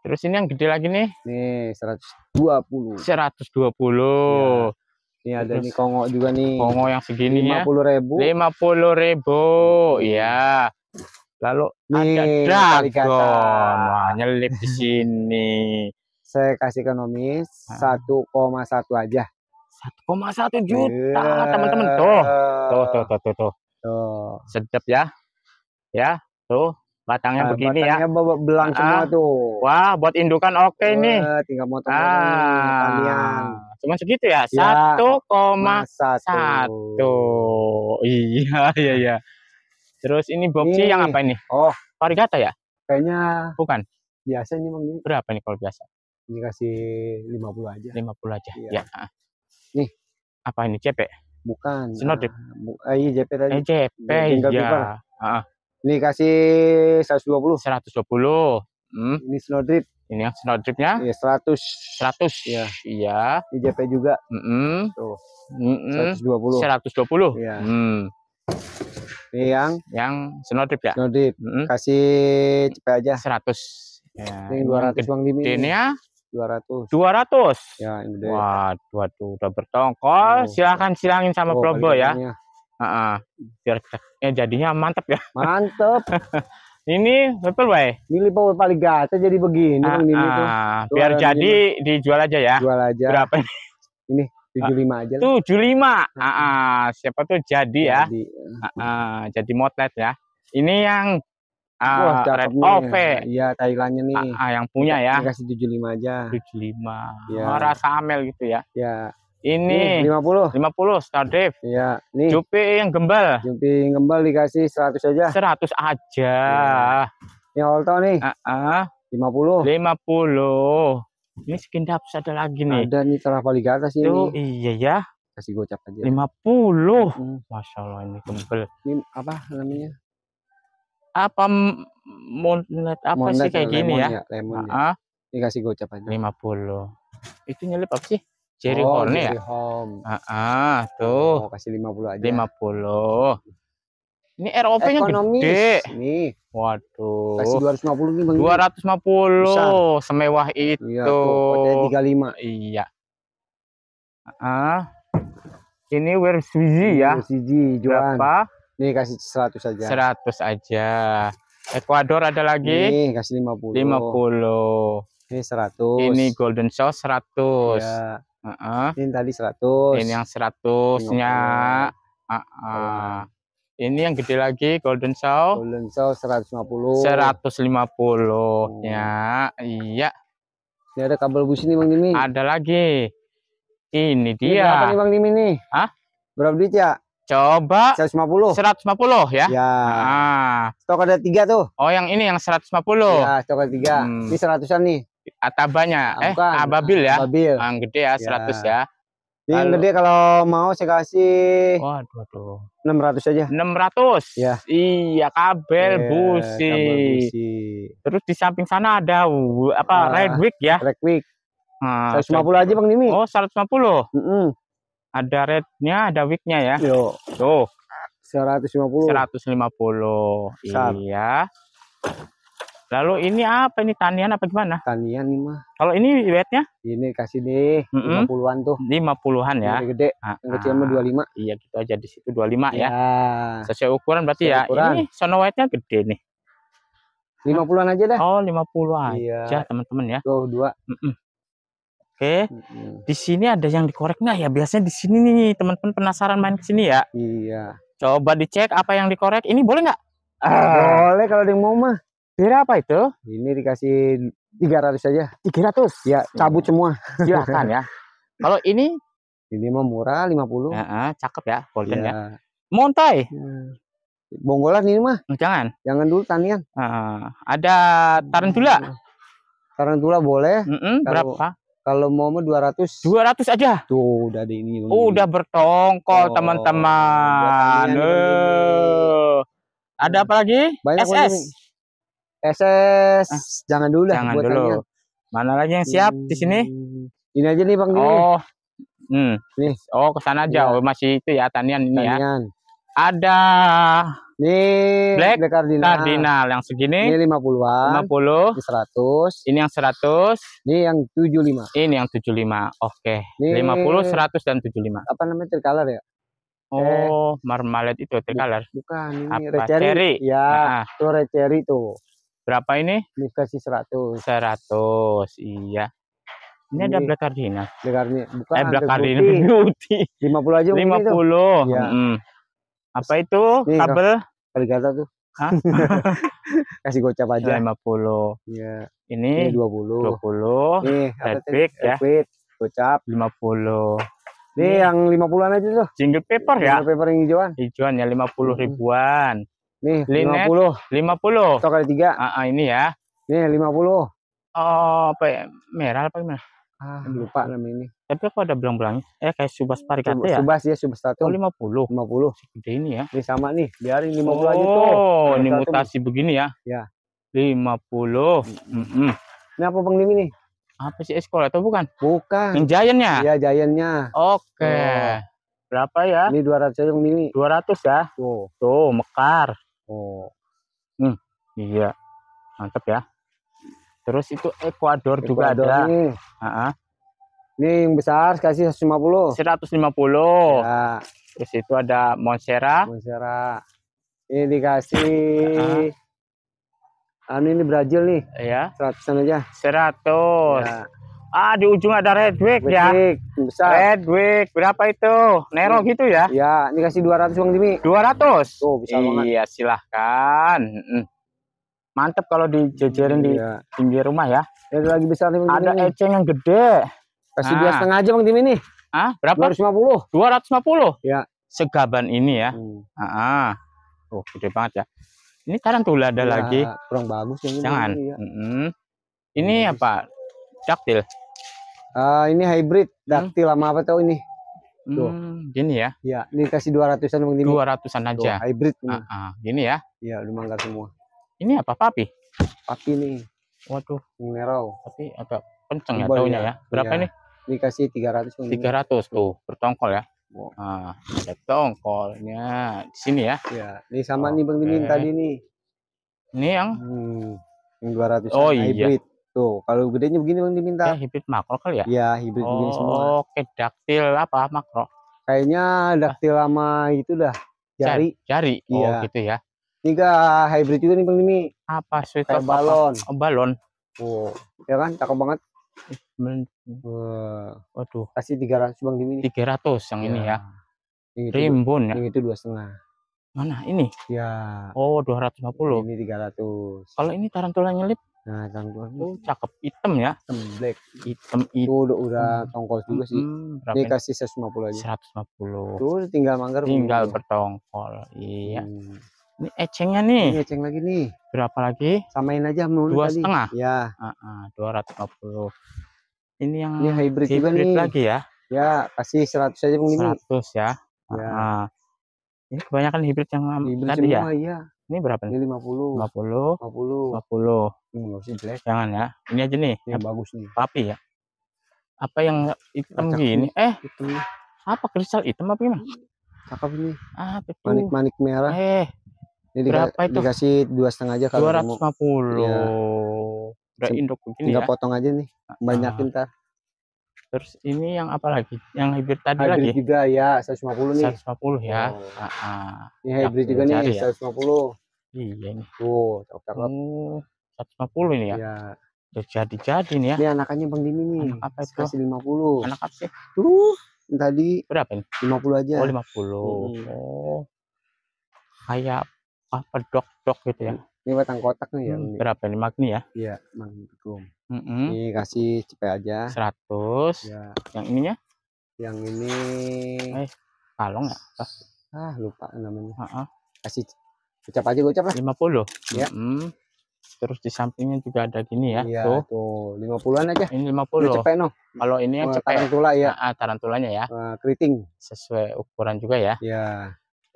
Terus ini yang gede lagi nih. Nih, 120. 120. Ya. Ini iya, ada nih kongo juga nih. Kongo yang segini ya. puluh ribu. Lima puluh ribu, ya. Lalu nih, ada dragon. Wah, nyelip di sini. Saya kasih ekonomis satu koma satu aja. Satu koma satu juta, iya. teman-teman. Yeah. Tuh. tuh, tuh, tuh, tuh, tuh. Tuh. Sedap ya. Ya, tuh Batangnya nah, begini batangnya ya. Batangnya belang ah, semua tuh. Wah, buat indukan oke okay eh, nih. Tinggal motong ah. Cuma segitu ya, ya satu koma satu. Iya, iya, iya. Terus ini boxy yang apa ini? Oh, varigata ya? Kayaknya bukan. Biasa ini Bang. Berapa nih kalau biasa? Ini lima 50 aja. 50 aja. Iya. Ya. Nih, apa ini CP? Bukan. Snowdrip. Ah, bu, eh, JP iya, tadi. Eh, JP. iya. Ini kasih 120. 120. Hmm. Ini snow drip. Ini yang snow dripnya? Iya, 100. 100. Iya. Iya. JP juga. Mm -hmm. Tuh. Mm -hmm. 120. 120. Iya. Hmm. Ini yang yang snow drip ya? Snow drip. Mm -hmm. Kasih JP aja. 100. Ya, ya? ya. Ini 200 Bang Dimi. Ini ya 200. 200. Ya, ini Wah, dua udah bertongkol. Oh. Silahkan silangin sama oh, Probo ya. Uh, biar ya jadinya mantep ya. Mantep. ini level way. Ini Liverpool paling gas jadi begini uh, uh ini ah. tuh. Biar jadi ini. dijual aja ya. Jual aja. Berapa ini? Ini 75 aja. Lah. 75. Heeh, uh, uh, siapa tuh jadi, ya. Jadi, uh, uh, jadi motlet ya. Ini yang uh, Wah, Red OV. Iya, Thailandnya nih. Uh, uh, yang punya ya. Kasih 75 aja. 75. Ya. Oh, rasa amel gitu ya. Ya. Ini, ini 50. 50 Stardif. Iya, ini. Jupi yang gembal. Jupi yang gembal dikasih 100 aja. 100 aja. Ya. Ini Alto nih. Heeh. Uh -uh. 50. 50. Ini skin dapus ada lagi nih. Ada nih terah paling atas ini. Tuh, iya ya. Kasih gocap aja. 50. Hmm. Masya Allah ini gembal. Ini apa namanya? Apa moonlight apa moonlight sih kayak ya, gini ya? lemon ya? ya lemon uh -uh. Ya. kasih gocap aja. 50. Itu nyelip apa sih? Cherry oh, Horn ya? Home. Ah, ah, tuh. Oh, kasih 50 aja. 50. Ini ROP-nya gede. Nih. Waduh. Kasih 250 nih, Bang. 250. Besar. Semewah itu. Iya, tuh. 35. Iya. Ah. Ini wear Suzy ya. Suzy, Joan. Berapa? Nih kasih 100 aja. 100 aja. Ecuador ada lagi? Nih, kasih 50. 50. Ini 100. Ini golden show 100. Ya. Uh -uh. Ini tadi 100. Ini yang 100-nya. Uh -uh. Ini yang gede lagi golden show. Golden show 150. 150-nya. Oh. Iya. Ini ada kabel bus ini Bang Dimi. Ada lagi. Ini dia. Ini berapa nih Bang Dimi nih? Hah? Berapa duit ya? Coba 150. 150 ya? Ya. Nah. Stok ada tiga tuh. Oh, yang ini yang 150. Ya, stok ada tiga. Hmm. Ini seratusan nih. Atabanya, ah, eh Bukan. Ababil ya. Ababil. Yang ah, gede ya, 100 ya. ya. Lalu, gede kalau mau saya kasih Waduh aduh. 600 aja. 600. Ya. Iya, kabel yeah, busi. Kabel busi. Terus di samping sana ada uh, apa ah, Redwick ya? Redwick. Nah, 150 aja Bang Nimi. Oh, 150. Mm -mm. Ada rednya, ada wicknya ya. Yo. Tuh. 150. 150. Sat. Iya. Lalu ini apa ini tanian apa gimana? Tanian nih mah. Kalau ini wetnya? Ini kasih deh lima -hmm. puluhan an tuh. Lima puluhan ya. Yang gede, ah, yang kecil ah. mah dua lima. Iya gitu aja di situ dua lima ya. ya. Sesuai ukuran berarti ya. Sesuai ya. Ukuran. Ini sono wetnya gede nih. Lima puluhan aja dah. Oh lima puluh iya. teman-teman ya. Tuh dua. Mm -mm. Oke, okay. Mm. di sini ada yang dikorek nggak ya? Biasanya di sini nih teman-teman penasaran main ke sini ya. Iya. Coba dicek apa yang dikorek. Ini boleh nggak? Ah, ah. boleh kalau ada yang mau mah apa itu? Ini dikasih 300 saja. 300? Ya, cabut hmm. semua. Silakan ya. Kalau ini? Ini mah murah, 50. Ya, uh, cakep ya, golden ya. ya. Montai? Ya. Bonggolan ini mah. Hmm, jangan. Jangan dulu tanian. Uh, ada tarantula? Hmm. Tarantula boleh. Mm -mm, kalau, berapa? Kalau mau mah 200. 200 aja. Tuh, udah di ini. Oh, udah bertongkol, oh, teman-teman. Oh, Ada apa lagi? Banyak SS. SS ah, jangan dulu jangan buat dulu tanya. mana lagi yang siap hmm, di sini hmm, ini aja nih bang oh hmm nih oh kesana aja ya. masih itu ya tanian ini ya. tanian. ya ada nih Black, Black Cardinal. Cardinal yang segini. Ini 50-an. 50. Ini 100. Ini yang 100. Ini yang 75. Ini yang 75. Oke. okay. 50, 100 dan 75. Apa namanya tricolor ya? Oh, eh. marmalade itu tricolor. Bukan, ini Apa? Red Cherry. cherry. Ya, nah. Ah. itu red cherry tuh. Berapa ini? Ini versi 100. 100. Iya. Ini, ini ada black cardinal. Black cardinal. Bukan. Eh, black cardinal putih. 50 aja 50. Ya. Hmm. Apa itu? Ini, oh, kabel kali kata tuh. Hah? Kasih gocap aja. 50. Iya. Ini, ini 20. 20. Nih, headpick ya. Headpick, gocap 50. Ini, ini yang 50-an aja tuh. Single paper ya. Single paper yang hijauan. Hijauan ya 50 hmm. ribuan. Hmm. Nih, Linet, 50. 50. Atau kali 3. Uh, uh, ini ya. Nih, 50. Oh, apa ya? Merah apa gimana? Ah, lupa nama ini. Tapi kok ada belang-belangnya. Eh, kayak subas parikata ya? Subas ya, subas iya, satu. Oh, 50. 50. Segede ini ya. Ini sama nih, biarin 50 oh, aja tuh. Oh, ini mutasi begini ya? Ya. 50. Mm -hmm. Ini apa Bang Dimi nih? Apa sih eskola atau bukan? Bukan. Yang giantnya? Iya, giantnya. Oke. Okay. Oh. Berapa ya? Ini 200 aja Bang Dimi. 200 ya? Tuh. Tuh, mekar. Oh. Hmm, iya. Mantap ya. Terus itu Ekuador juga ada. Nih. Uh-huh. Ini yang besar kasih 150. 150. Ya. Terus itu ada Monsera. Monsera. Ini dikasih uh-huh. Anu ini Brazil nih. Iya. Uh -huh. 100 aja. 100. Ya. Ah, di ujung ada wig ya. besar. wig berapa itu? Nero hmm. gitu ya? Ya, ini kasih 200 Bang Dimi. 200? Oh, bisa banget. Iya, silahkan. Mantep kalau dijejerin di iya. pinggir rumah ya. Ada lagi besar nih Bang Dimi. Ada eceng yang gede. Kasih nah. dia setengah aja Bang Dimi nih. Ah, berapa? 250. 250? Ya. Segaban ini ya. Hmm. Ah, ah. Oh, gede banget ya. Ini tarantula ada ya, lagi. Kurang bagus yang ini. Jangan. Ya. Mm -hmm. Ini hmm, apa? Daktil. Uh, ah, ini hybrid daktil hmm. sama apa tahu ini? Tuh. Hmm, gini ya. Iya, ini kasih 200-an Bang Dimi. 200-an aja. Tuh, hybrid ini. Uh -uh, gini ya. Iya, udah manggar semua. Ini apa papi? Papi nih. Waduh, merau. Tapi agak kenceng ya taunya ya. ya. Berapa ya. ini? Ini kasih 300 Bang 300 ini. tuh, bertongkol ya. Wow. Nah, tongkolnya di sini ya. Iya, ini sama okay. nih Bang Dimi tadi nih. Ini yang hmm, yang 200 oh, iya. hybrid. iya. Tuh, kalau gedenya begini Bang diminta. Ya, hibrid makro kali ya? Iya, hibrid oh, begini semua. Oh, oke, daktil apa makro? Kayaknya daktil lama itu dah. Jari. Jari. Oh, iya. gitu ya. Tiga hybrid juga nih Bang Dimi. Apa sweet Kayak balon. Apa? Oh, balon. Oh, ya kan cakep banget. Eh, Waduh. Uh, kasih Kasih 300 Bang Dimi. 300 yang iya. ya. ini ya. itu, Rimbun ya. Yang itu dua setengah. Mana ini? Ya. Oh, 250. Ini 300. Kalau ini tarantula nyelip Nah, tangguhan oh, itu cakep hitam ya. Hitam black. Hitam itu udah, udah tongkol juga sih. Hmm, Dia kasih 150 aja. 150. Tuh tinggal manggar. Tinggal bertongkol. Iya. Hmm. Ini ecengnya nih. Ini eceng lagi nih. Berapa lagi? Samain aja mulu Dua kali. setengah. Ya. Dua -uh, lima puluh. Ini yang ini hybrid, hybrid juga nih. lagi ya. Ya, kasih 100 aja pengirim. 100 ya. Ya. Nah, ini kebanyakan hibrid yang hybrid tadi ya? semua, ya. Iya. Ini berapa nih? Ini 50. 50. 50. 50. Enggak usah jelek. Jangan ya. Ini aja nih. Ini iya, bagus nih. tapi ya. Apa yang hitam Kacak gini? Eh. itu Apa kristal hitam apa gimana? Cakep ini. Ah, itu? Manik-manik merah. Eh. Ini Berapa itu? Dikasih dua setengah aja kalau 250. Kamu. Ya. Udah induk begini ya? potong aja nih. Ah, ah. Banyakin tar. Terus ini yang apa lagi? Yang hybrid tadi hybrid lagi? Hybrid juga ya, 150 nih. 150 ya. Oh. Ah, ah. Ini hybrid juga nih, ya. 150. Iya nih. Tuh, cakep-cakep. Oh. 150 ini ya. Iya. jadi-jadi nih ya. Ini anakannya Bang Dini nih. Anak apa itu? Kasih 50. Anak apa sih? Tuh, tadi berapa ini? 50 aja. Oh, 50. Hmm. Oh. Kayak apa dok-dok gitu ya. Mm. Ini batang kotak nih ya. Hmm, berapa ini magni ya? Iya, magni betul. Mm -hmm. Ini kasih cepet aja. 100. Ya. Yang ininya? Yang ini eh kalong ya? Ah, lupa namanya. Uh -uh. Kasih ucap aja ucap lah. 50. Ya. Mm -hmm terus di sampingnya juga ada gini ya. Iya, tuh. tuh. 50-an aja. Ini 50. Ini cepet noh. Kalau ini yang oh, cepet. Tarantula ya. Nah, ah, tarantulanya ya. Uh, keriting. Sesuai ukuran juga ya. Iya.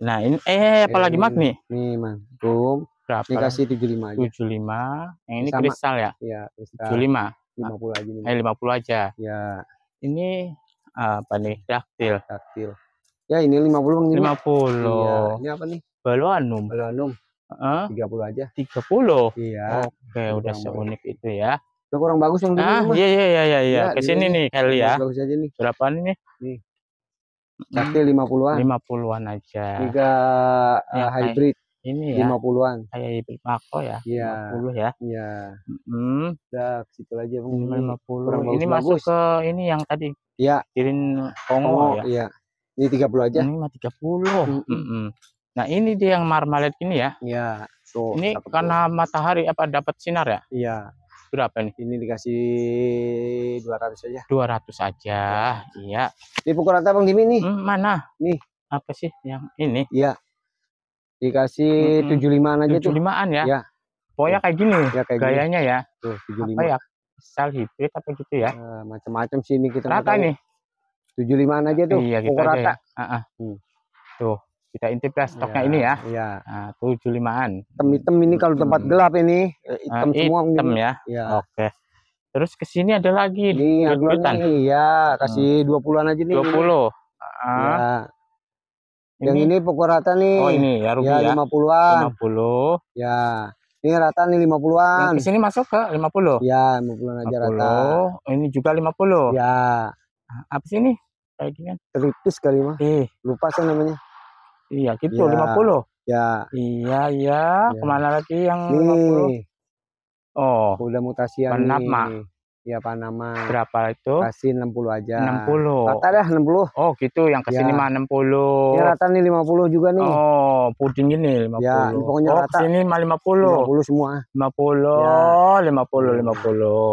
Nah, ini eh apalagi ini, mag nih? Nih, Mang. Tuh. Berapa? Dikasih 75 aja. 75. Yang ini Sama. kristal ya? Iya, kristal. 75. 50 aja nih. Eh, 50 aja. Iya. Ini apa nih? Daktil. Daktil. Ya, ini 50 Mang. 50. Iya. Ini apa nih? Baluanum. Baluanum tiga puluh aja tiga puluh iya oke udah seunik itu ya udah kurang bagus yang dulu ah, iya iya iya iya, iya. ya, kesini iya. nih kali ya bagus aja nih berapa nih nih satu lima puluhan lima puluhan aja tiga ya, eh, hybrid ini ya 50-an kayak hybrid Marco ya iya puluh ya iya hmm. udah situ aja bung 50 kurang ini bagus, masuk ke ini yang tadi iya kirin Kongo oh, ya iya ini tiga puluh aja ini mah tiga puluh Nah ini dia yang marmalade ini ya. Iya. Tuh, ini dapet karena tuh. matahari apa dapat sinar ya? Iya. Berapa nih? Ini dikasih 200 aja. 200 aja. Iya. Di pukul rata Bang Dimi nih. Hmm, mana? Nih. Apa sih yang ini? Iya. Dikasih hmm, 75-an aja 75 tuh. 75-an ya? Iya. Pokoknya kayak gini ya, kayak gayanya gini. ya. Tuh, 75. Apa ya? Sel hibrid apa gitu ya? Nah, eh, macam-macam sih ini kita. Rata nih. 75-an aja tuh. Iya, gitu Pukul rata. Ya. Uh -uh. Hmm. Tuh kita intip ya stoknya ya, ini ya. Iya. Nah, limaan. Item item ini kalau tempat hmm. gelap ini hitam eh, nah, uh, semua hitam ya. ya. Oke. Terus ke sini ada lagi ini aglonan iya, kasih hmm. 20-an aja nih. 20. Heeh. Ya. Yang ini, pokok rata nih. Oh, ini ya rupiah. Iya, ya, 50 lima puluh Ya. Ini rata nih 50-an. di sini masuk ke 50. Ya, 50-an aja 50. rata. Ini juga lima puluh Ya. Apa sih ini? Kayak gini kan. Teripis kali mah. Eh. Lupa sih namanya. Iya gitu, iya. lima ya. puluh. Ya. Iya, iya. Ya. Kemana lagi yang lima puluh? Oh. Udah mutasi yang Panama. Iya Ya Panama. Berapa itu? Kasih enam puluh aja. Enam puluh. Rata dah enam puluh. Oh gitu, yang kesini ya. enam puluh. Ini rata nih lima puluh juga nih. Oh, puding ini lima puluh. Ya, ini pokoknya oh, rata. Oh, kesini lima puluh. Lima puluh semua. Lima puluh, ya. lima puluh, lima puluh.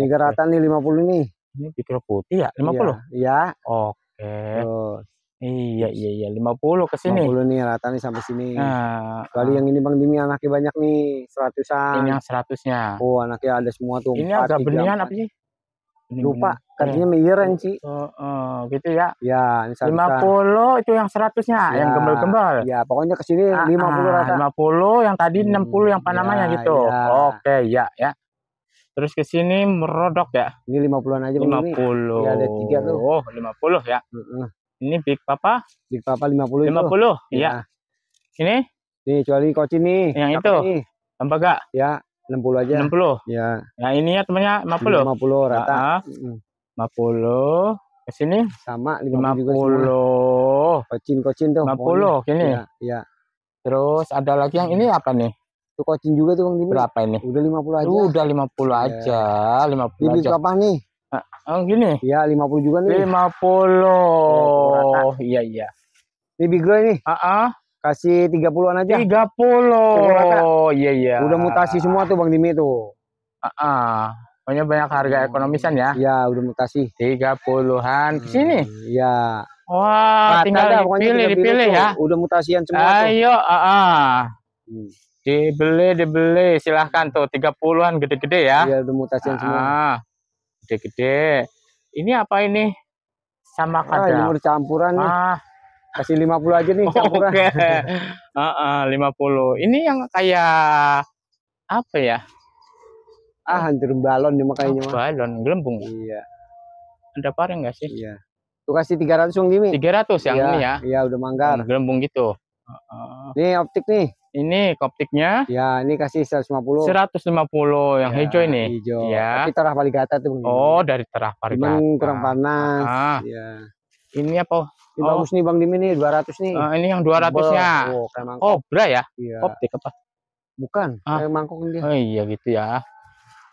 Ini rata nih lima puluh nih. Ini putih ya, lima puluh. Iya. iya. Oke. Okay. Terus. Iya iya iya 50 ke sini. 50 nih rata nih sampai sini. Nah, Kali uh, ah. yang ini Bang Dimi anaknya banyak nih, seratusan. Ini yang seratusnya. Oh, anaknya ada semua tuh. Ini 4, agak benian apa sih? Bening, Lupa, bening. katanya miyeran sih. Oh, uh, oh, uh, gitu ya. Ya, ini seratusan. 50 itu yang seratusnya, ya, yang gembel-gembel. Ya, pokoknya ke sini ah, uh, 50 ah, rata. 50 yang tadi 60 hmm, yang panamanya ya, gitu. Ya. Oke, ya ya. Terus ke sini merodok ya. Ini 50-an aja 50. Ini. Ya, ada 3 tuh. Oh, 50 ya. Uh -uh. Ini Big Papa? Big Papa 50 50? Itu. Ya. Iya. Ya. Ini? Ini kecuali koci nih. Yang itu? Ini. Lembaga? Ya, 60 aja. 60? Ya. Nah ini ya temannya 50? 50 rata. Nah, 50. Ke sini? Sama 50, 50. juga semua. Kocin, kocin tuh. 50 pokoknya. kini? Iya. Ya. Terus ada lagi yang ini apa nih? Itu kocin juga tuh Bang Dini. Berapa ini? Udah 50 aja. Udah 50 ya. aja. Ya. 50 ini aja. Ini nih? Ah, oh gini? Iya, 50 juga nih. 50. iya iya. Ini big grow ini. Heeh. Uh ah, -uh. Ah. Kasih 30-an aja. 30. 30 oh, iya iya. Udah mutasi semua tuh Bang Dimi tuh. Heeh. Uh -uh. Pokoknya banyak harga oh. ekonomisan ya. Iya, udah mutasi. 30-an hmm, ke sini. Iya. Hmm, Wah, wow, nah, tinggal ada, dipilih, dipilih tuh. ya. Udah mutasian semua Ayo, tuh. Ayo, Uh -uh. Hmm. Dibeli, dibeli. Silahkan tuh 30-an gede-gede ya. Iya, udah mutasian uh -uh. semua gede-gede. Ini apa ini? Sama kadal. Ah, ini udah campuran nih. Ah. Kasih 50 aja nih campuran. Oke. Okay. uh, uh, 50. Ini yang kayak apa ya? Ah, hancur balon nih makanya. Oh, balon gelembung. Iya. Ada pareng enggak sih? Iya. Tuh kasih 300 Bang Jimmy. 300 yang iya, ini ya. Iya, udah manggar. Hmm, gelembung gitu. Uh, uh. Nih optik nih ini koptiknya. Ya, ini kasih 150. 150 yang ya, hijau ini. Hijau. Ya. Tapi terah paligata tuh. Oh, dari terah paligata. Cuman kurang panas. Ah. Ya. Ini apa? Ini oh. bagus nih Bang Dim ini 200 nih. Uh, ini yang 200-nya. Oh, Kobra ya? Iya. Koptik apa? Bukan, ah. kayak mangkok dia. Oh iya gitu ya.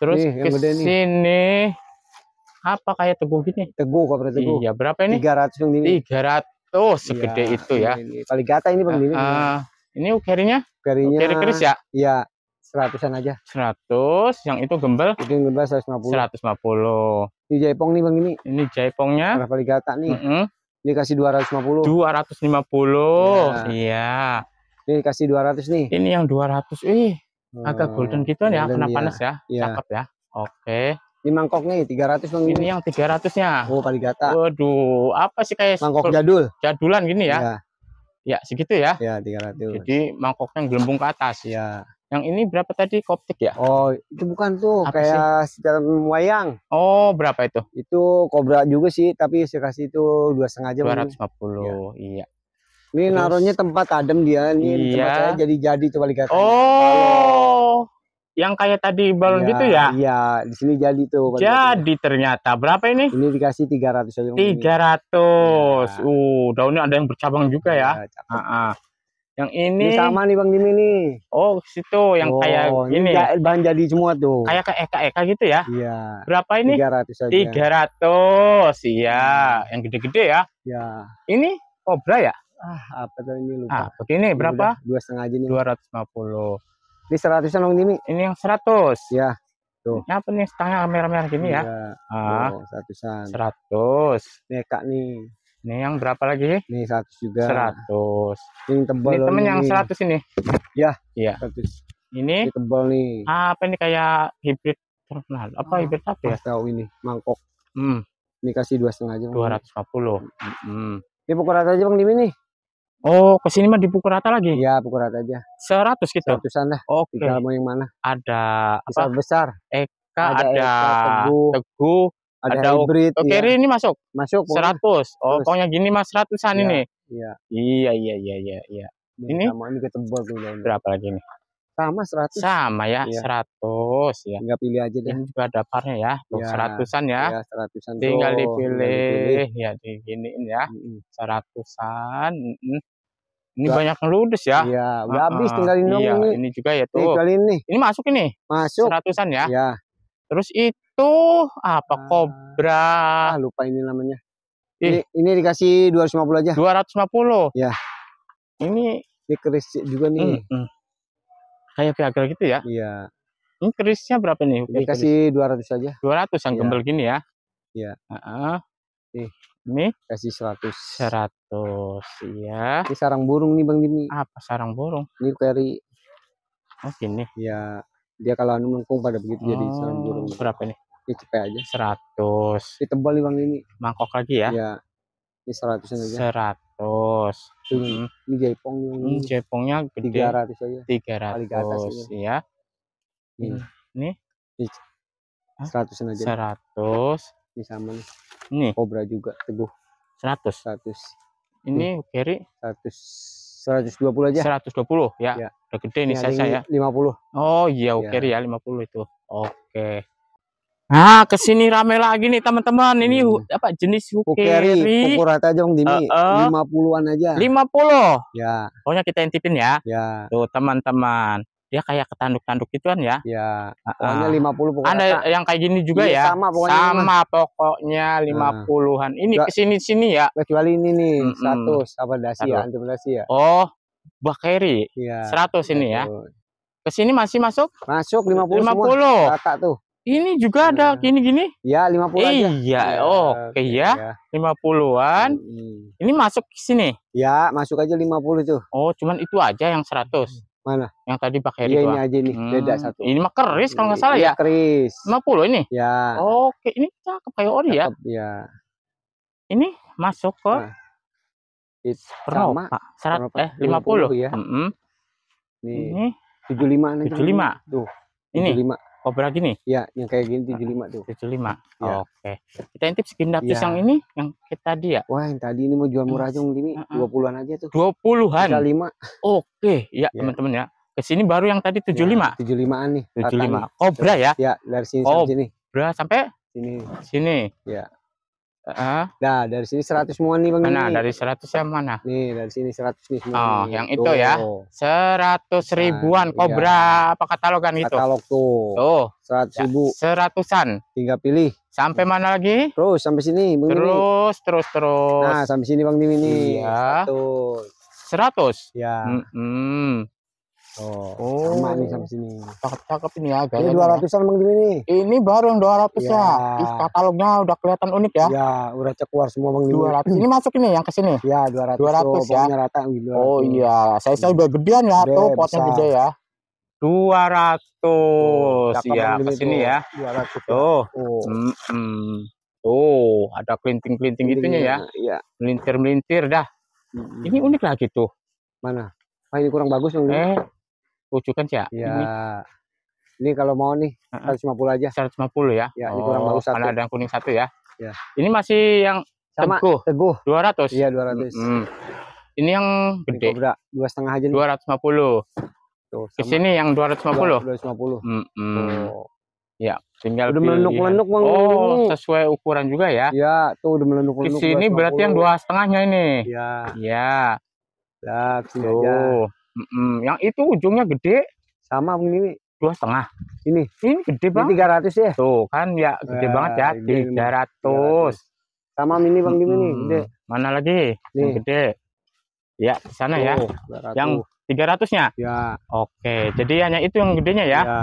Terus nih, ke sini apa kayak teguh gini? Teguh berarti teguh. Iya, berapa ini? 300 Bang Dim. 300. Oh, segede ya, itu ya. Ini. Paligata ini Bang ah, Dimi. Uh, ya. ah. uh ini ukirnya? Ukirnya. Ukir keris ya? Iya, seratusan aja. Seratus. Yang itu gembel? Itu yang gembel seratus lima puluh. Seratus lima puluh. Ini jaipong nih bang ini. Ini jaipongnya. Berapa ligata nih? Mm -hmm. Ini kasih dua ratus lima puluh. Dua ratus lima puluh. Iya. iya. Ini kasih dua ratus nih. Ini yang dua ratus. Ih, agak hmm, golden gitu nih. ya, kena ya. panas iya. ya. Iya. Cakep ya. Oke. Ini mangkok nih Tiga ratus Bang. Ini yang tiga ratusnya. Oh, paling gata. Waduh, apa sih kayak mangkok jadul. Jadulan gini ya. Iya. Ya, segitu ya. Ya, 300. Jadi mangkoknya gelembung ke atas. Ya. Yang ini berapa tadi koptik ya? Oh, itu bukan tuh Apa kayak sejarah wayang. Oh, berapa itu? Itu kobra juga sih, tapi saya kasih itu dua setengah jam. Dua ratus ya. iya. Ini naruhnya tempat adem dia, ini iya. jadi jadi coba lihat. Oh, yang kayak tadi balon ya, gitu ya? Iya, di sini jadi tuh. Gitu. Jadi ternyata berapa ini? Ini dikasih 300 aja. Tiga ratus. Iya. Uh, daunnya ada yang bercabang juga ya. ya uh -uh. Yang ini, ini sama nih Bang Dimi nih. Oh, situ yang oh, kayak gini. Ini bahan jadi semua tuh. Kayak ke eka-eka gitu ya? Iya. Berapa ini? Tiga 300 Tiga ratus, Iya, hmm. yang gede-gede ya. Iya. Ini kobra ya? Ah, apa tuh ini lupa. Ah, ini berapa? Dua setengah jadi. Dua ratus lima puluh. Ini seratusan dong ini. Ini yang seratus. Ya. Tuh. Ini apa nih setengah merah-merah gini ya? ya. Ah, oh, seratusan. Seratus. Nih kak nih. Ini yang berapa lagi? Nih seratus juga. Seratus. Ini tebal. Ini temen yang seratus ini. Ya. Iya. Seratus. Ini, ini tebal nih. Apa ini kayak hybrid terkenal? Apa oh. hybrid apa ya? Tahu ini mangkok. Hmm. Ini kasih dua setengah aja. Dua ratus lima puluh. Mm. Hmm. Ini pukul rata aja bang Dimi nih. Oh, ke sini mah dipukul rata lagi? Iya, pukul rata aja. Seratus gitu? Ratusan lah. Oke. Okay. mau yang mana. Ada apa? besar. Eka, ada, ada Teguh, Teguh ada, ada hybrid. Oke, iya. ini masuk. Masuk. Seratus. Oh, pokoknya gini mas seratusan ya, ini. Iya. Iya, iya, iya, iya. iya. Ini, ini, ini ketebal berapa lagi nih? Sama 100. Sama ya, iya. seratus ya. Tinggal pilih aja deh. Ini juga ada parnya ya. Tuh, ya. seratusan ya. ya seratusan. Tinggal dipilih. ya Ya diginiin ya. Mm -hmm. Seratusan. Ini Gak. banyak ngeludes ya. Iya, udah uh, habis tinggalin iya, dong iya, ini. Ini juga ya tuh. tinggal ini Ini masuk ini. Masuk. Seratusan ya. Iya. Terus itu apa ah, kobra? Ah, lupa ini namanya. dikasih Ini, ini dikasih puluh aja. dua ratus lima puluh Ya. Ini ini keris juga nih. Mm -hmm kayak Viagra gitu ya iya ini kerisnya berapa nih dikasih dua ratus aja dua ratus yang iya. gembel gini ya iya uh -uh. Nih. ini kasih seratus seratus iya ini sarang burung nih bang Dini apa sarang burung ini keri oh gini iya dia kalau anu melengkung pada begitu hmm, jadi oh, sarang burung berapa nih ini cepet aja seratus ini tebal nih bang ini mangkok lagi ya iya ini seratus aja seratus Hmm. Ini jepong yang ini jepongnya gede. 300 aja. 300. Kali ke ya. Hmm. Ini. Ini. 100 aja. 100. Ini sama nih. Ini. Kobra juga teguh. 100. 100. Ini kiri 100 120 aja. 120 ya. ya. Udah gede nih saya ya. 50. Oh iya, oke oh, okay, ya. ya 50 itu. Oke. Okay. Nah, ke sini rame lagi nih teman-teman. Ini hmm. apa jenis hukeri? Ukur rata aja Om Dimi. Uh, uh, 50-an aja. 50. Ya. Pokoknya kita intipin ya. Ya. Tuh, teman-teman. Dia kayak ketanduk-tanduk gitu kan ya. Ya. Pokoknya uh, 50 pokoknya. Ada rata. yang kayak gini juga iya, ya. Sama pokoknya. Sama pokoknya 50-an. Nah. Ini ke sini-sini ya. Kecuali ini nih, mm hmm, 100 apa dasi ya, antum dasi ya. Oh, bakeri. Iya. 100 ini ya. Ke sini masih masuk? Masuk 50 50. Semua. Rata tuh ini juga ada iya. gini-gini. Ya, 50 puluh aja. Iya, iya oke okay, ya. ya. 50-an. Hmm. Ini masuk sini. Ya, masuk aja 50 tuh. Oh, cuman itu aja yang seratus Mana? Yang tadi pakai ya, ini aja nih, hmm. beda satu. Ini mah keris kalau nggak salah iya, ya. Keris. 50 ini. Ya. Oke, okay. ini cakep kayak ori ya. ya. Ini masuk ke nah. It's Sama, serat eh 50, 50 ya. Mm -hmm. Nih. Ini 75 nih. 75. Tuh. Ini. 75 Kobra oh, gini? Iya, yang kayak gini 75 tuh. 75. Ya. oh, Oke. okay. Kita intip skin ya. yang ini yang kita tadi ya. Wah, yang tadi ini mau jual murah aja ini uh -uh. 20-an aja tuh. 20-an. 35. Oke, okay. ya iya. teman-teman ya. Teman -teman, ya. Ke sini baru yang tadi 75. Ya, 75-an nih. 75. Kobra ya? Ya, dari sini sampai sini. Kobra sampai sini. Sini. Ya. Uh, nah, dari sini 100 semua nih Bang. Nah, dari 100 yang mana? Nih, dari sini 100 nih semua. Oh, nih. yang tuh. itu ya. 100 nah, ribuan nah, kobra iya. apa katalogan gitu? Katalog tuh. Tuh. 100 ya. ribu. Seratusan. Tinggal pilih. Sampai mana lagi? Terus sampai sini Bang Terus, Dimi. terus, terus. Nah, sampai sini Bang Dimi nih. Iya. 100. 100. Ya. hmm, -mm. Oh, oh. sama nih sama sini. Cakep-cakep ini ya guys. Ini dua ratusan bang ini Ini baru yang dua ratus ya. ya. katalognya udah kelihatan unik ya. Ya, udah keluar semua bang Dua ratus. Ini masuk ini yang ke sini. Ya, dua ratus. Dua ratus ya. Oh, rata, 200. Oh iya, saya saya udah gedean ya, tuh potnya gede ya. Dua ratus ya ke sini ya. Dua ratus. Ya. Tuh. Oh. Tuh, ada kelinting-kelinting gitu ya. Iya. Melintir-melintir dah. Ini unik lagi tuh. Mana? Ah, ini kurang bagus yang eh, Lucu kan sih ya? Iya. Ini kalau mau nih 150 aja. 150 ya. Ya, oh, ini kurang baru satu. Karena ada yang kuning satu ya. Iya. Ini masih yang Sama, teguh. Teguh. 200. Iya, 200. -hmm. Ini yang gede. Ini dua setengah aja nih. 250. Tuh, Di sini yang 250. 250. Hmm, -hmm. Oh. Ya, tinggal udah melenuk-melenuk ya. Oh, sesuai ukuran juga ya. Iya, tuh udah melenuk-melenuk. Di sini berarti yang dua setengahnya ini. Iya. Iya. Nah, tuh. Aja. Mm -mm. Yang itu ujungnya gede. Sama ini dua setengah. Ini. Ini gede banget. Tiga ratus ya. Tuh kan ya gede nah, banget ya. Tiga ratus. Sama mini bang Mm-mm. ini gede. Mana lagi? ini gede. Ya di sana oh, ya. 200. Yang tiga ratusnya. Ya. Oke. Jadi hanya itu yang gedenya ya. ya.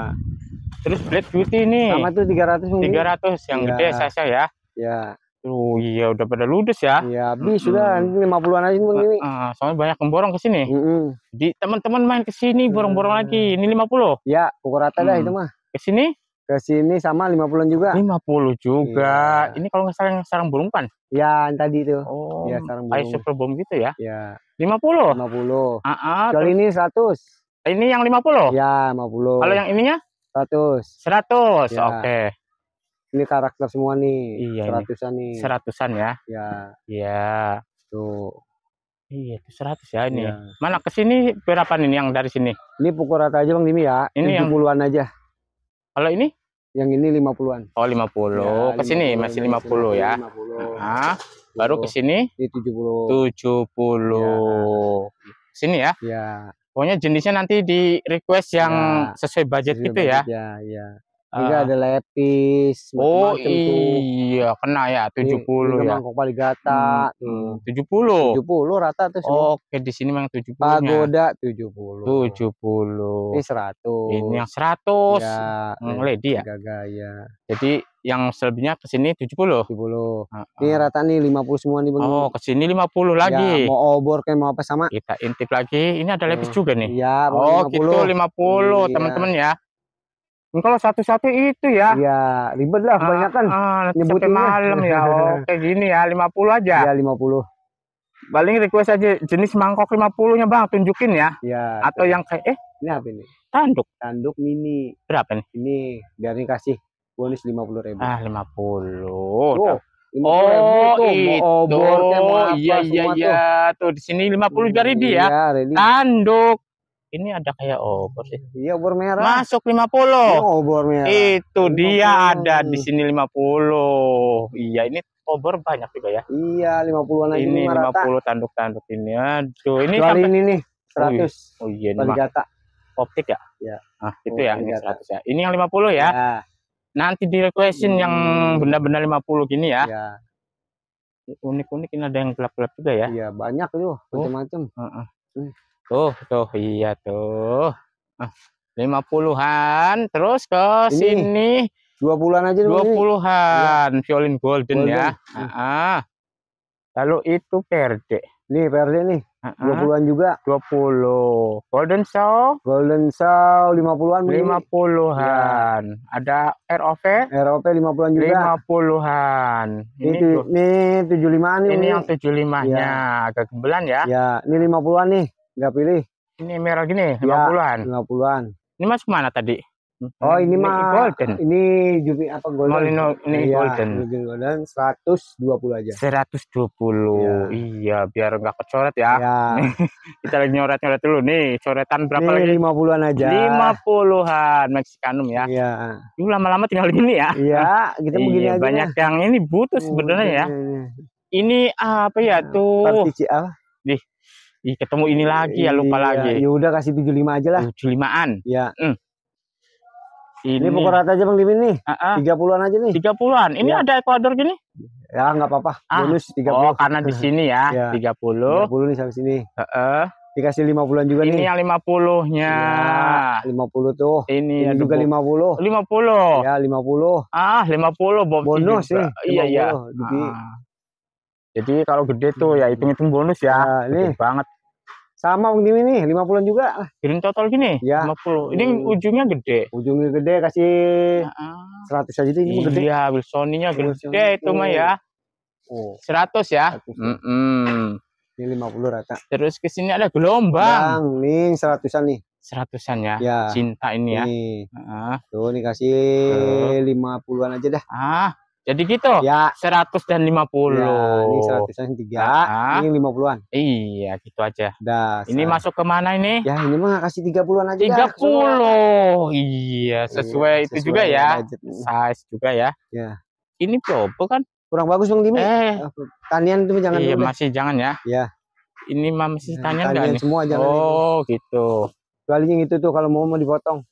Terus Blade Beauty ini. Sama tuh tiga ratus. Tiga ratus yang ya. gede saya ya. Ya. Oh iya udah pada ludes ya. Iya habis -hmm. sudah lima an aja mungkin ini. Uh, soalnya banyak yang borong ke sini. Mm -hmm. Jadi teman-teman main ke sini borong-borong mm -hmm. lagi. Ini lima puluh. Ya ukur rata mm. dah itu mah. Ke sini? Ke sini sama lima puluh juga. Lima puluh juga. Yeah. Ini kalau nggak salah sarang burung kan? Ya yang tadi itu. Oh. Ya sarang burung. super bom gitu ya? Iya. Lima puluh. Lima puluh. Ah. ah Kali ini seratus. Ini yang lima puluh? Ya lima puluh. Kalau yang ininya? Seratus. Seratus. Iya. Oke. Okay ini karakter semua nih iya, seratusan nih seratusan ya ya iya tuh iya itu seratus ya ini ya. mana kesini berapa nih yang dari sini ini pukul rata aja bang Dimi ya ini yang puluhan aja kalau ini yang ini lima puluhan oh lima puluh ya, kesini 50, masih lima puluh ya 50. Nah, ah baru kesini tujuh puluh tujuh puluh iya. sini ya ya pokoknya jenisnya nanti di request yang ya, sesuai budget sesuai gitu ya. budget, ya. ya ya juga uh, ah. ada lepis oh iya tuh. kena ya 70 iya, ini, ya mangkok paligata hmm, hmm. 70 70 rata tuh semua. Oh, oke di sini memang 70 -nya. pagoda 70 70 ini 100 ini yang 100 ya, hmm, eh, lady ya gaya jadi yang selebihnya ke sini 70. 70. Uh, uh. Ini rata nih 50 semua nih, Bang. Oh, ke sini 50 iya, lagi. Ya, mau obor kayak mau apa sama? Kita intip lagi. Ini ada lepis hmm. juga nih. Iya, Oh, 50. gitu 50, iya. teman-teman hmm, iya. ya. Hmm, kalau satu-satu itu ya. Iya, ribet lah ah, kebanyakan. Ah, ah, nyebutnya malam ya. Oke, oh, gini ya, 50 aja. Iya, 50. Paling request aja jenis mangkok 50-nya, Bang, tunjukin ya. Iya. Atau iya. yang kayak eh ini apa ini? Tanduk. Tanduk mini. Berapa nih? Ini biar dikasih bonus 50 ribu. Ah, 50. Tuh. 50 oh, itu, tuh. itu. Mau obornya, mau apa, iya, iya, iya. Tuh. tuh di sini 50 juga ready iya, ya. Iya, Tanduk ini ada kayak obor sih. Iya, obor merah. Masuk 50. Ini iya, obor merah. Itu 50. dia ada di sini 50. Iya, ini obor banyak juga ya. Iya, 50-an aja ini 50 tanduk-tanduk ini. Aduh, ini Kecuali sampai... ini nih 100. Oh iya, ini iya Optik ya? Iya. Ah, itu ya, ini 100 ya. Ini yang 50 ya. ya. Nanti di requestin hmm. yang benda-benda 50 gini ya. Iya. Unik-unik ini ada yang gelap-gelap juga ya. Iya, banyak tuh, oh. macam-macam. Oh. Uh -uh. Hmm. Tuh, tuh, iya tuh. Ah, lima puluhan, terus ke ini. sini. Dua puluhan aja. Dua puluhan, ya. violin golden, ya. golden. ya. Uh -huh. Ah. Lalu itu perde. Nih perde nih. Ah, Dua uh puluhan juga. Dua puluh. Golden show Golden show lima puluhan. Lima puluhan. Iya. Ada ROV. ROV lima puluhan juga. Lima puluhan. Ini ini tujuh lima nih. Ini yang tujuh limanya. Iya. Ya. Agak kebelan ya. Ya. Ini lima puluhan nih nggak pilih ini merah gini ya, lima puluhan lima puluhan ini masuk mana tadi oh ini, ini mah golden ini jupi apa golden Molino, oh, ini iya, golden golden seratus dua puluh aja seratus dua puluh iya, iya biar nggak kecoret ya, ya. kita lagi nyoret nyoret dulu nih coretan berapa ini lagi lima puluhan aja lima puluhan Mexicanum ya iya Ini lama-lama tinggal ini ya iya kita iya, begini iya, aja banyak yang ini butuh sebenarnya ya iya, ini apa ya tuh partisi apa? Nih, Ih, ketemu ini lagi ya lupa iya, lagi. Ya udah kasih 75 aja lah. 75-an. Iya. Hmm. Ini, ini pukul rata aja Bang Dimin nih. Uh -uh. 30-an aja nih. 30-an. Ini ya. ada Ecuador gini? Ya enggak apa-apa. Ah. Bonus 30. Oh, karena di sini ya, ya. 30. 30 nih sampai sini. Heeh. Uh -uh dikasih 50-an juga ini nih. Ini yang 50-nya. Ya, 50 tuh. Ini, ini juga 50. 50. Ya, 50. Ah, 50 Bob. Bonus sih. Iya, iya. Jadi ah. Jadi kalau gede tuh ya hitung-hitung bonus ya. ya ini gede banget. Sama Bang Dimi nih, 50-an juga. Piring total gini? Ya. Lima puluh. Ini uh. ujungnya gede. Ujungnya gede kasih uh-uh. 100 aja tuh ini iya, gede. Iya, soninya iya, gede Sony itu mah ya. Oh. 100 ya. 100. Mm -mm. Ini rata. Terus ke sini ada gelombang. Bang, nih 100 nih. Seratusan ya. ya. Cinta ini ya. Uh Tuh nih kasih uh. 50-an aja dah. Ah. Jadi gitu. Ya. 100 dan 50. Ya, ini 100 dan 3. nah. ini 50-an. Iya, gitu aja. Dasar. Ini masuk ke mana ini? Ya, ini mah kasih 30-an aja 30. Dah, iya, sesuai, iya, sesuai itu juga ya. Budget. Size juga ya. Ya. Ini propo kan? Kurang bagus Bang Dimi. Eh. eh tanian itu jangan Iya, dulu, masih deh. jangan ya. Iya. Ini mah masih ya, tanian, tanian semua jangan. Oh, ini. gitu. Kalinya itu tuh kalau mau mau dipotong.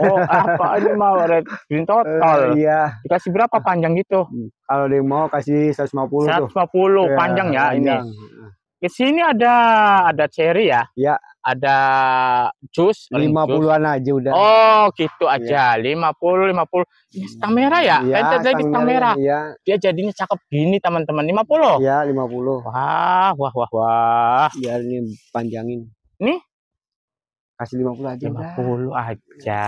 Oh, apa ini mau red green total? Uh, iya. Dikasih berapa panjang gitu? Kalau dia mau kasih 150 150 tuh. Iya, panjang ya, ya panjang. ini. Di sini ada ada cherry ya? Iya. Ada jus 50-an aja udah. Oh, gitu iya. aja. Lima puluh 50, 50. Ini stang hmm, merah ya? ya eh, jadi stang merah. Iya. Dia jadinya cakep gini, teman-teman. 50. Iya, 50. Wah, wah wah wah. Biar ini panjangin. Nih? kasih 50 aja 50 dah. aja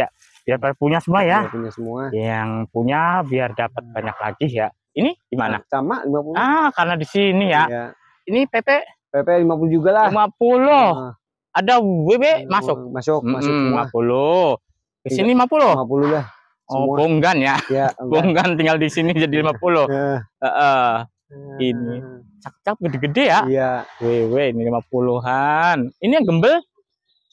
ya biar punya semua ya biar punya semua yang punya biar dapat banyak lagi ya ini gimana sama 50 ah karena di sini ya iya. ini PP PP 50 juga lah 50 nah. ada WB masuk masuk masuk hmm, 50 di sini 50 50 lah oh, semua. Oh, bonggan ya. ya bonggan tinggal di sini jadi 50. puluh ya. uh, uh, ini ah. cak-cak gede-gede ya. Iya. Wewe ini 50-an. Ini yang gembel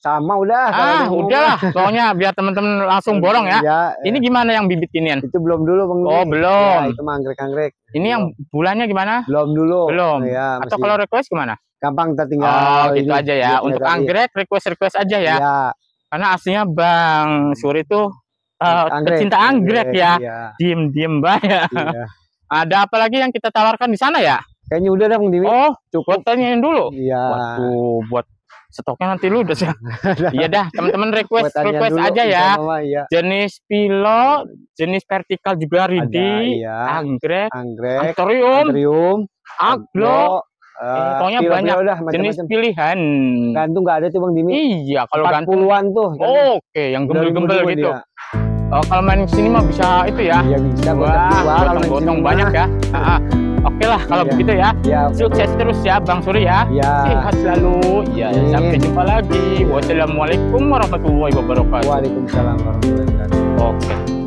sama udah ah udahlah soalnya biar temen-temen langsung iya, borong ya. ya ini gimana yang bibit kinian itu belum dulu bang oh belum ya, itu manggrek anggrek ini belum. yang bulannya gimana belum dulu belum ya, atau kalau request gimana gampang tertinggal oh gitu ini, aja ya untuk tadi. anggrek request request aja ya, ya. karena aslinya bang Suri itu uh, anggrek. pecinta anggrek, ya, iya. diem diem bang ya. Iya. ada apa lagi yang kita tawarkan di sana ya Kayaknya udah dong dimi Oh, cukup tanyain dulu. Iya. buat stoknya nanti lu ludes ya. iya dah, teman-teman request request aja iya ya. ya. Jenis pilo, jenis vertikal juga ridi, ya. anggrek, anggrek, antorium, antorium aglo, eh, eh, pokoknya pilo, banyak udah, macam jenis pilihan. Gantung nggak ada tuh Bang Dimi. Iya, kalau gantung puluhan tuh. Kan? Oke, okay. yang gembel-gembel gitu. Oh, kalau main sini mah bisa itu ya. Iya bisa, Wah, gotong, gotong banyak ya. Oke lah kalau ya. begitu ya. ya. Sukses terus ya Bang Suri ya. ya. Sehat selalu. Ya, ya. sampai jumpa lagi. Iya. Wassalamualaikum warahmatullahi wabarakatuh. Waalaikumsalam warahmatullahi wabarakatuh. Oke.